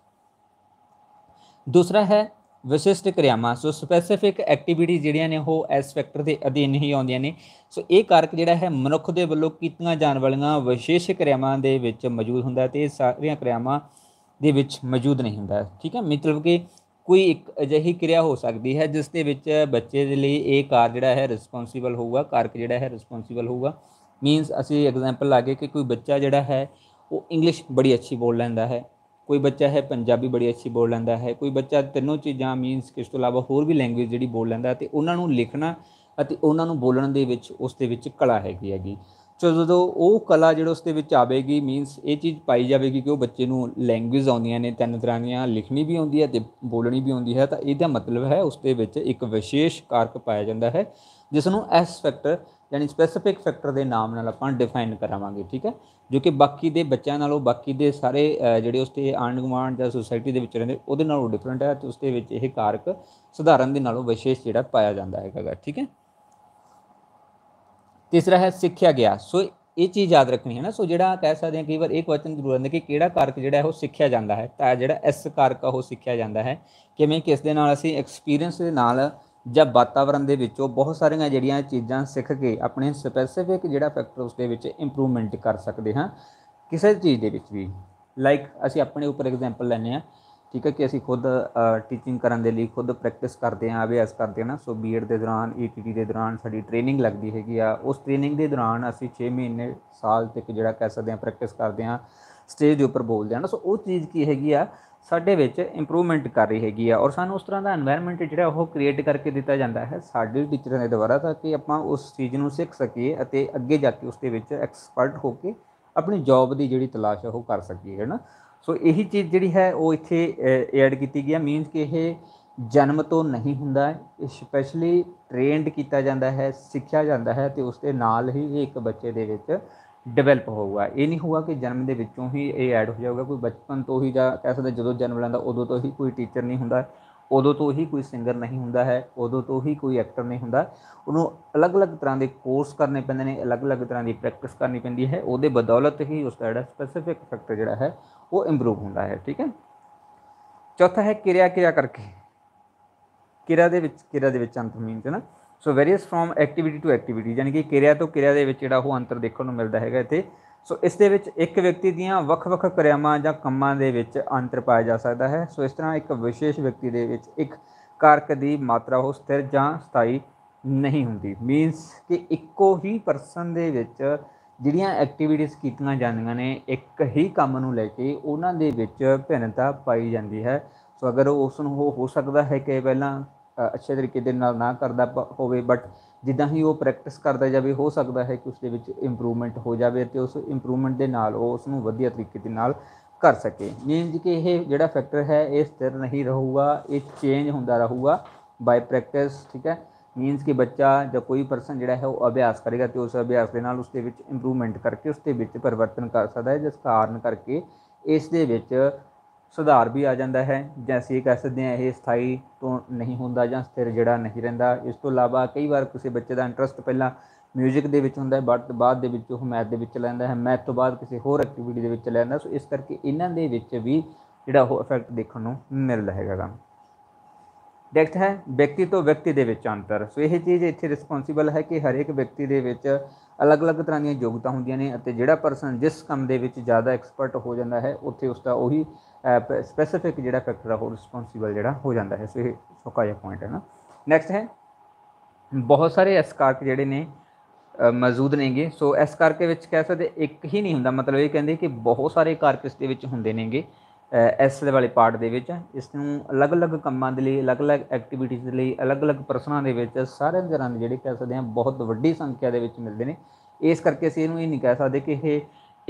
ਦੂਸਰਾ ਹੈ ਵਿਸ਼ਿਸ਼ਟ ਕਿਰਿਆਵਾਂ ਸੋ ਸਪੈਸੀਫਿਕ ਐਕਟੀਵਿਟੀ ਜਿਹੜੀਆਂ ਨੇ ਉਹ ਐਸ ਫੈਕਟਰ ਦੇ ਅਧੀਨ ਹੀ ਆਉਂਦੀਆਂ ਨੇ ਸੋ ਇਹ ਕਾਰਕ ਜਿਹੜਾ ਹੈ ਮਨੁੱਖ ਦੇ ਵੱਲੋਂ ਕੀਤੀਆਂ ਜਾਣ ਵਾਲੀਆਂ ਵਿਸ਼ੇਸ਼ ਕਿਰਿਆਵਾਂ ਦੇ ਵਿੱਚ ਮੌਜੂਦ ਹੁੰਦਾ ਤੇ ਸਾਰੀਆਂ ਕਿਰਿਆਵਾਂ ਦੇ ਵਿੱਚ ਮੌਜੂਦ ਨਹੀਂ ਹੁੰਦਾ ਠੀਕ ਹੈ ਮਤਲਬ ਕਿ ਕੋਈ ਇੱਕ ਅਜਿਹੀ ਕਿਰਿਆ ਹੋ ਸਕਦੀ ਹੈ ਜਿਸ ਦੇ ਵਿੱਚ ਬੱਚੇ ਦੇ ਲਈ ਇਹ ਕਾਰ ਜਿਹੜਾ ਹੈ ਰਿਸਪੌਂਸੀਬਲ ਹੋਊਗਾ ਕਾਰਕ ਜਿਹੜਾ ਹੈ ਰਿਸਪੌਂਸੀਬਲ ਹੋਊਗਾ ਮੀਨਸ ਅਸੀਂ ਐਗਜ਼ਾਮਪਲ ਲਾਗੇ ਕਿ ਕੋਈ ਬੱਚਾ ਜਿਹੜਾ ਹੈ ਉਹ ਇੰਗਲਿਸ਼ ਬੜੀ ਅੱਛੀ ਬੋਲ ਲੈਂਦਾ ਹੈ ਕੋਈ ਬੱਚਾ ਹੈ ਪੰਜਾਬੀ ਬੜੀ ਅੱਛੀ ਬੋਲ ਲੈਂਦਾ ਹੈ ਕੋਈ ਬੱਚਾ ਤਿੰਨੋਂ ਚੀਜ਼ਾਂ ਮੀਨਸ ਕਿਸ ਤੋਂ ਇਲਾਵਾ ਹੋਰ ਵੀ ਲੈਂਗੁਏਜ ਜਿਹੜੀ ਬੋਲ ਲੈਂਦਾ ਤੇ ਉਹਨਾਂ ਨੂੰ ਲਿਖਣਾ ਅਤੇ ਉਹਨਾਂ ਨੂੰ ਬੋਲਣ ਦੇ ਵਿੱਚ ਉਸ ਦੇ ਵਿੱਚ ਕਲਾ ਹੈਗੀ ਹੈਗੀ ਸੋ ਜਦੋਂ ਉਹ ਕਲਾ ਜਿਹੜਾ ਉਸ ਦੇ ਵਿੱਚ ਆਵੇਗੀ ਮੀਨਸ ਇਹ ਚੀਜ਼ ਪਾਈ ਜਾਵੇਗੀ ਕਿ ਉਹ ਬੱਚੇ ਨੂੰ ਲੈਂਗੁਏਜ ਆਉਂਦੀਆਂ ਨੇ ਤਿੰਨ ਤਰ੍ਹਾਂ ਦੀਆਂ ਲਿਖਣੀ ਵੀ ਆਉਂਦੀ ਹੈ ਤੇ ਬੋਲਣੀ ਵੀ ਆਉਂਦੀ ਹੈ ਤਾਂ ਇਹਦਾ ਮਤਲਬ ਹੈ ਉਸ ਦੇ ਵਿੱਚ ਇੱਕ ਵਿਸ਼ੇਸ਼ ਕਾਰਕ ਪਾਇਆ ਜਾਂਦਾ ਹੈ ਜਿਸ ਨੂੰ ਐਸ ਫੈਕਟਰ ਯਾਨੀ ਸਪੈਸੀਫਿਕ ਫੈਕਟਰ ਦੇ ਨਾਮ ਨਾਲ ਆਪਾਂ ਡਿਫਾਈਨ ਕਰਾਵਾਂਗੇ ਠੀਕ ਹੈ ਜੋ ਕਿ ਬਾਕੀ ਦੇ ਬੱਚਿਆਂ ਨਾਲੋਂ ਬਾਕੀ ਦੇ ਸਾਰੇ ਜਿਹੜੇ ਉਸ ਤੇ ਆਂਡ ਜਾਂ ਸੋਸਾਇਟੀ ਦੇ ਵਿੱਚ ਰਹਿੰਦੇ ਉਹਦੇ ਨਾਲੋਂ ਡਿਫਰੈਂਟ ਹੈ ਤੇ ਉਸ ਦੇ ਵਿੱਚ ਇਹ ਕਾਰਕ ਸਧਾਰਨ ਦੇ ਨਾਲੋਂ ਵਿਸ਼ੇਸ਼ ਜਿਹੜਾ ਪਾਇਆ ਜਾਂਦਾ ਹੈਗਾ ਠੀਕ ਹੈ ਤੀਸਰਾ ਹੈ ਸਿੱਖਿਆ ਗਿਆ ਸੋ ਇਹ ਚੀਜ਼ ਯਾਦ ਰੱਖਣੀ ਹੈ ਨਾ ਸੋ ਜਿਹੜਾ ਕਹਿ ਸਕਦੇ ਹਾਂ ਕਈ ਵਾਰ ਇਹ ਕੁਐਸਚਨ ਜ਼ਰੂਰ ਆਉਂਦਾ ਕਿ ਕਿਹੜਾ ਕਾਰਕ ਜਿਹੜਾ ਹੈ ਉਹ ਸਿੱਖਿਆ ਜਾਂਦਾ ਹੈ ਤਾਂ ਜਿਹੜਾ ਐਸ ਕਾਰਕ ਉਹ ਸਿੱਖਿਆ ਜਾਂਦਾ ਹੈ ਕਿਵੇਂ ਕਿਸ ਦੇ ਨਾਲ ਅਸੀਂ ਐਕਸਪੀਰੀਅੰਸ ਦੇ ਨਾਲ ਜਾਂ ਵਾਤਾਵਰਣ ਦੇ ਵਿੱਚੋਂ ਬਹੁਤ ਸਾਰੀਆਂ ਜਿਹੜੀਆਂ ਚੀਜ਼ਾਂ ਸਿੱਖ ਕੇ ਆਪਣੇ ਸਪੈਸੀਫਿਕ ਜਿਹੜਾ ਫੈਕਟਰ ਉਸ ਦੇ ਵਿੱਚ ਇੰਪਰੂਵਮੈਂਟ ਕਰ ਸਕਦੇ ਹਾਂ ਕਿਸੇ ਚੀਜ਼ ਦੇ ਵਿੱਚ ਵੀ ਲਾਈਕ ਅਸੀਂ ਆਪਣੇ ਉੱਪਰ ਐਗਜ਼ਾਮਪਲ ਲੈਨੇ ਆ ਠੀਕ ਹੈ ਕਿ ਅਸੀਂ ਖੁਦ ਟੀਚਿੰਗ ਕਰਨ ਦੇ ਲਈ ਖੁਦ ਪ੍ਰੈਕਟਿਸ ਕਰਦੇ ਆਂ ਅਭਿਆਸ ਕਰਦੇ ਨਾ ਸੋ ਬੀਏਡ ਦੇ ਦੌਰਾਨ ਈਟੀਟੀ e ਦੇ ਦੌਰਾਨ ਸਾਡੀ ਟ੍ਰੇਨਿੰਗ ਲੱਗਦੀ ਹੈਗੀ ਆ ਉਸ ਟ੍ਰੇਨਿੰਗ ਦੇ ਦੌਰਾਨ ਅਸੀਂ 6 ਮਹੀਨੇ ਸਾਲ ਤੱਕ ਜਿਹੜਾ ਕਹਿ ਸਕਦੇ ਆਂ ਪ੍ਰੈਕਟਿਸ ਕਰਦੇ ਆਂ ਸਟੇਜ ਦੇ ਉੱਪਰ ਬੋਲਦੇ ਆਂ ਸੋ ਉਹ ਚੀਜ਼ ਕੀ ਹੈਗੀ ਆ ਸਾਡੇ ਵਿੱਚ ਇੰਪਰੂਵਮੈਂਟ ਕਰ ਰਹੀ ਹੈਗੀ ਆ ਔਰ ਸਾਨੂੰ ਉਸ ਤਰ੍ਹਾਂ ਦਾ এনवायरमेंट ਜਿਹੜਾ ਉਹ ਕ੍ਰੀਏਟ ਕਰਕੇ ਦਿੱਤਾ ਜਾਂਦਾ ਹੈ ਸਾਡੇ ਟੀਚਰਾਂ ਦੇ ਦੁਆਰਾ ਤਾਂ ਕਿ ਆਪਾਂ ਉਸ ਚੀਜ਼ ਨੂੰ ਸਿੱਖ ਸਕੀਏ ਅਤੇ ਅੱਗੇ ਜਾ ਕੇ ਉਸ ਦੇ ਵਿੱਚ ਐਕਸਪਰਟ ਹੋ ਕੇ ਆਪਣੀ ਜੌਬ ਦੀ ਜਿਹੜੀ ਤਲਾਸ਼ ਉਹ ਕਰ ਸਕੀਏ ਹੈ ਨਾ ਸੋ ਇਹੀ ਚੀਜ਼ ਜਿਹੜੀ ਹੈ ਉਹ ਇੱਥੇ ਐਡ ਕੀਤੀ ਗਈ ਹੈ ਮੀਨਸ ਕਿ ਇਹ ਜਨਮ ਤੋਂ ਨਹੀਂ ਹੁੰਦਾ ਇਹ ਸਪੈਸ਼ਲੀ ਟ੍ਰੇਨਡ ਕੀਤਾ ਜਾਂਦਾ ਹੈ ਸਿੱਖਿਆ ਜਾਂਦਾ ਹੈ ਤੇ ਉਸ ਦੇ ਨਾਲ ਹੀ ਇਹ ਇੱਕ ਬੱਚੇ ਦੇ ਵਿੱਚ ਡਿਵੈਲਪ ਹੋਊਗਾ ਇਹ ਨਹੀਂ ਹੋਊਗਾ ਕਿ ਜਨਮ ਦੇ ਵਿੱਚੋਂ ਹੀ ਇਹ ਐਡ ਹੋ ਜਾਊਗਾ ਕੋਈ ਬਚਪਨ ਤੋਂ ਹੀ ਜਾਂ ਕਹਿ ਸਕਦੇ ਜਦੋਂ ਜਨਮ ਲੈਂਦਾ ਉਦੋਂ ਤੋਂ ਹੀ ਕੋਈ ਟੀਚਰ ਨਹੀਂ ਹੁੰਦਾ ਉਦੋਂ ਤੋਂ ਹੀ ਕੋਈ ਸਿੰਗਰ ਨਹੀਂ ਹੁੰਦਾ ਹੈ ਉਦੋਂ ਤੋਂ ਹੀ ਕੋਈ ਐਕਟਰ ਨਹੀਂ ਹੁੰਦਾ ਉਹਨੂੰ ਅਲੱਗ-ਅਲੱਗ ਤਰ੍ਹਾਂ ਦੇ ਕੋਰਸ ਕਰਨੇ ਪੈਂਦੇ ਨੇ ਅਲੱਗ-ਅਲੱਗ ਤਰ੍ਹਾਂ ਦੀ ਪ੍ਰੈਕਟਿਸ ਕਰਨੀ ਪੈਂਦੀ ਹੈ ਉਹਦੇ ਬਦੌਲਤ ਹੀ ਉਸ ਦਾ ਜਿਹੜਾ ਸਪੈਸੀਫਿਕ ਫੈਕਟਰ ਜਿਹੜਾ ਹੈ ਉਹ ਇੰਪਰੂਵ ਹੁੰਦਾ ਹੈ ਠੀਕ ਹੈ ਚੌਥਾ ਹੈ ਕਿਰਿਆ ਕਿਰਿਆ ਕਰਕੇ ਕਿਰਿਆ ਦੇ ਵਿੱਚ ਕਿਰਿਆ ਦੇ ਵਿੱਚ ਅੰਤ ਮੀਨ ਤੇ ਨਾ so various from activity to activity ਯਾਨੀ ਕਿ ਕਿਰਿਆ ਤੋਂ ਕਿਰਿਆ ਦੇ ਵਿੱਚ ਜਿਹੜਾ ਉਹ ਅੰਤਰ ਦੇਖਣ ਨੂੰ ਮਿਲਦਾ ਹੈਗਾ ਇੱਥੇ ਸੋ ਇਸ ਦੇ ਵਿੱਚ ਇੱਕ ਵਿਅਕਤੀ ਦੀਆਂ ਵੱਖ-ਵੱਖ ਕਿਰਿਆਵਾਂ ਜਾਂ ਕੰਮਾਂ ਦੇ ਵਿੱਚ ਅੰਤਰ ਪਾਇਆ ਜਾ ਸਕਦਾ ਹੈ ਸੋ ਇਸ ਤਰ੍ਹਾਂ ਇੱਕ ਵਿਸ਼ੇਸ਼ ਵਿਅਕਤੀ ਦੇ ਵਿੱਚ ਇੱਕ ਕਾਰਕ ਦੀ ਮਾਤਰਾ ਉਹ ਸਥਿਰ ਜਾਂ ਸਥਾਈ ਨਹੀਂ ਹੁੰਦੀ ਮੀਨਸ ਕਿ ਇੱਕੋ ਹੀ ਪਰਸਨ ਦੇ ਵਿੱਚ ਜਿਹੜੀਆਂ ਐਕਟੀਵਿਟੀਜ਼ ਕੀਤੀਆਂ ਜਾਂਦੀਆਂ ਨੇ ਇੱਕ ਹੀ ਕੰਮ ਨੂੰ ਲੈ ਕੇ ਉਹਨਾਂ ਦੇ ਵਿੱਚ ਭਿੰਨਤਾ ਪਾਈ ਜਾਂਦੀ ਹੈ ਸੋ ਅਗਰ ਉਸ ਨੂੰ ਹੋ ਸਕਦਾ ਹੈ ਕਿ ਪਹਿਲਾਂ ਅੱਛੇ ਤਰੀਕੇ ਦੇ ਨਾਲ ਨਾ ਕਰਦਾ ਹੋਵੇ ਬਟ ਜਿੱਦਾਂ ਹੀ ਉਹ ਪ੍ਰੈਕਟਿਸ ਕਰਦਾ ਜਾਵੇ ਹੋ ਸਕਦਾ ਹੈ ਕਿ ਉਸ ਦੇ ਵਿੱਚ ਇੰਪਰੂਵਮੈਂਟ ਹੋ ਜਾਵੇ ਤੇ ਉਸ ਇੰਪਰੂਵਮੈਂਟ ਦੇ ਨਾਲ ਉਹ ਉਸ ਨੂੰ ਵਧੀਆ ਤਰੀਕੇ ਦੇ ਨਾਲ ਕਰ ਸਕੇ ਮੀਨਸ ਕਿ ਇਹ ਜਿਹੜਾ ਫੈਕਟਰ ਹੈ ਇਹ ਸਥਿਰ ਨਹੀਂ ਰਹੂਗਾ ਇਹ ਚੇਂਜ ਹੁੰਦਾ ਰਹੂਗਾ ਬਾਈ ਪ੍ਰੈਕਟਿਸ ਠੀਕ ਹੈ ਮੀਨਸ ਕਿ ਬੱਚਾ ਜਾਂ ਕੋਈ ਪਰਸਨ ਜਿਹੜਾ ਹੈ ਉਹ ਅਭਿਆਸ ਕਰੇਗਾ ਤੇ ਉਸ ਅਭਿਆਸ ਦੇ ਨਾਲ ਉਸ ਦੇ ਵਿੱਚ ਇੰਪਰੂਵਮੈਂਟ ਕਰਕੇ ਉਸ ਦੇ ਵਿੱਚ ਪਰਿਵਰਤਨ ਕਰ ਸਕਦਾ ਹੈ ਜਿਸ ਕਾਰਨ ਕਰਕੇ ਇਸ ਦੇ ਵਿੱਚ ਸੁਧਾਰ ਵੀ ਆ ਜਾਂਦਾ ਹੈ ਜੈਸੀ ਕਹਿ ਸਕਦੇ ਆ ਇਹ ਸਥਾਈ ਤੋਂ ਨਹੀਂ ਹੁੰਦਾ ਜਾਂ ਸਥਿਰ ਜਿਹੜਾ ਨਹੀਂ ਰਹਿੰਦਾ ਇਸ ਤੋਂ ਇਲਾਵਾ ਕਈ ਵਾਰ ਕਿਸੇ ਬੱਚੇ ਦਾ ਇੰਟਰਸਟ ਪਹਿਲਾਂ ਮਿਊਜ਼ਿਕ ਦੇ ਵਿੱਚ ਹੁੰਦਾ ਹੈ ਬਟ ਬਾਅਦ ਦੇ ਵਿੱਚ ਉਹ ਮੈਥ ਦੇ ਵਿੱਚ ਲੈਂਦਾ ਹੈ ਮੈਥ ਤੋਂ ਬਾਅਦ ਕਿਸੇ ਹੋਰ ਐਕਟੀਵਿਟੀ ਦੇ ਵਿੱਚ ਲੈਂਦਾ ਸੋ ਇਸ ਕਰਕੇ ਇਹਨਾਂ ਦੇ ਵਿੱਚ ਵੀ ਜਿਹੜਾ ਉਹ ਇਫੈਕਟ ਦੇਖਣ ਨੂੰ ਮਿਲ ਰਿਹਾ ਹੈਗਾ ਨੈਕਸਟ ਹੈ ਵਿਅਕਤੀ ਤੋਂ ਵਿਅਕਤੀ ਦੇ ਵਿੱਚ ਅੰਤਰ ਸੋ ਇਹ ਚੀਜ਼ ਇੱਥੇ ਰਿਸਪੋਨਸੀਬਲ ਹੈ ਕਿ ਹਰੇਕ ਵਿਅਕਤੀ ਦੇ ਵਿੱਚ ਅਲੱਗ-ਅਲੱਗ ਤਰ੍ਹਾਂ ਦੀਆਂ ਯੋਗਤਾ ਹੁੰਦੀਆਂ ਨੇ ਅਤੇ ਜਿਹੜਾ ਪਰਸਨ ਜਿਸ ਕੰਮ ਦੇ ਵਿੱਚ ਜ਼ਿਆਦਾ ਐਕਸਪਰਟ ਹੋ ਜਾਂਦਾ ਹੈ ਉੱਥੇ ਉਸ ਦਾ ਉਹੀ ਸਪੈਸੀਫਿਕ ਜਿਹੜਾ ਫੈਕਟਰ ਹੋ ਰਿਸਪੋਨਸੀਬਲ ਜਿਹੜਾ ਹੋ ਜਾਂਦਾ ਹੈ ਸੋ ਇਹ ਸੋਕਾ ਜਿਹਾ ਪੁਆਇੰਟ ਹੈ ਨਾ ਨੈਕਸਟ ਹੈ ਬਹੁਤ ਸਾਰੇ ਐਸਕਾਰਕ ਜਿਹੜੇ ਨੇ ਮੌਜੂਦ ਨੇਗੇ ਸੋ ਇਸ ਦੇ ਵਿੱਚ ਕਹਿ ਸਕਦੇ ਇੱਕ ਹੀ ਨਹੀਂ ਹੁੰਦਾ ਮਤਲਬ ਇਹ ਕਹਿੰਦੇ ਕਿ ਬਹੁਤ ਸਾਰੇ ਕਾਰਕਸ ਦੇ ਵਿੱਚ ਹੁੰਦੇ ਨੇਗੇ ਐਸ ਦੇ ਵਾਲੇ ਪਾਰਟ ਦੇ ਵਿੱਚ ਇਸ ਨੂੰ ਅਲੱਗ-ਅਲੱਗ ਕੰਮਾਂ ਦੇ ਲਈ ਅਲੱਗ-ਅਲੱਗ ਐਕਟੀਵਿਟੀਜ਼ ਦੇ ਲਈ ਅਲੱਗ-ਅਲੱਗ ਪਰਸਨਾਂ ਦੇ ਵਿੱਚ ਸਾਰੇ ਤਰ੍ਹਾਂ ਦੇ ਜਿਹੜੇ ਕਹਿ ਸਕਦੇ ਆ ਬਹੁਤ ਵੱਡੀ ਸੰਖਿਆ ਦੇ ਵਿੱਚ ਮਿਲਦੇ ਨੇ ਇਸ ਕਰਕੇ ਅਸੀਂ ਇਹਨੂੰ ਇਹ ਨਹੀਂ ਕਹਿ ਸਕਦੇ ਕਿ ਇਹ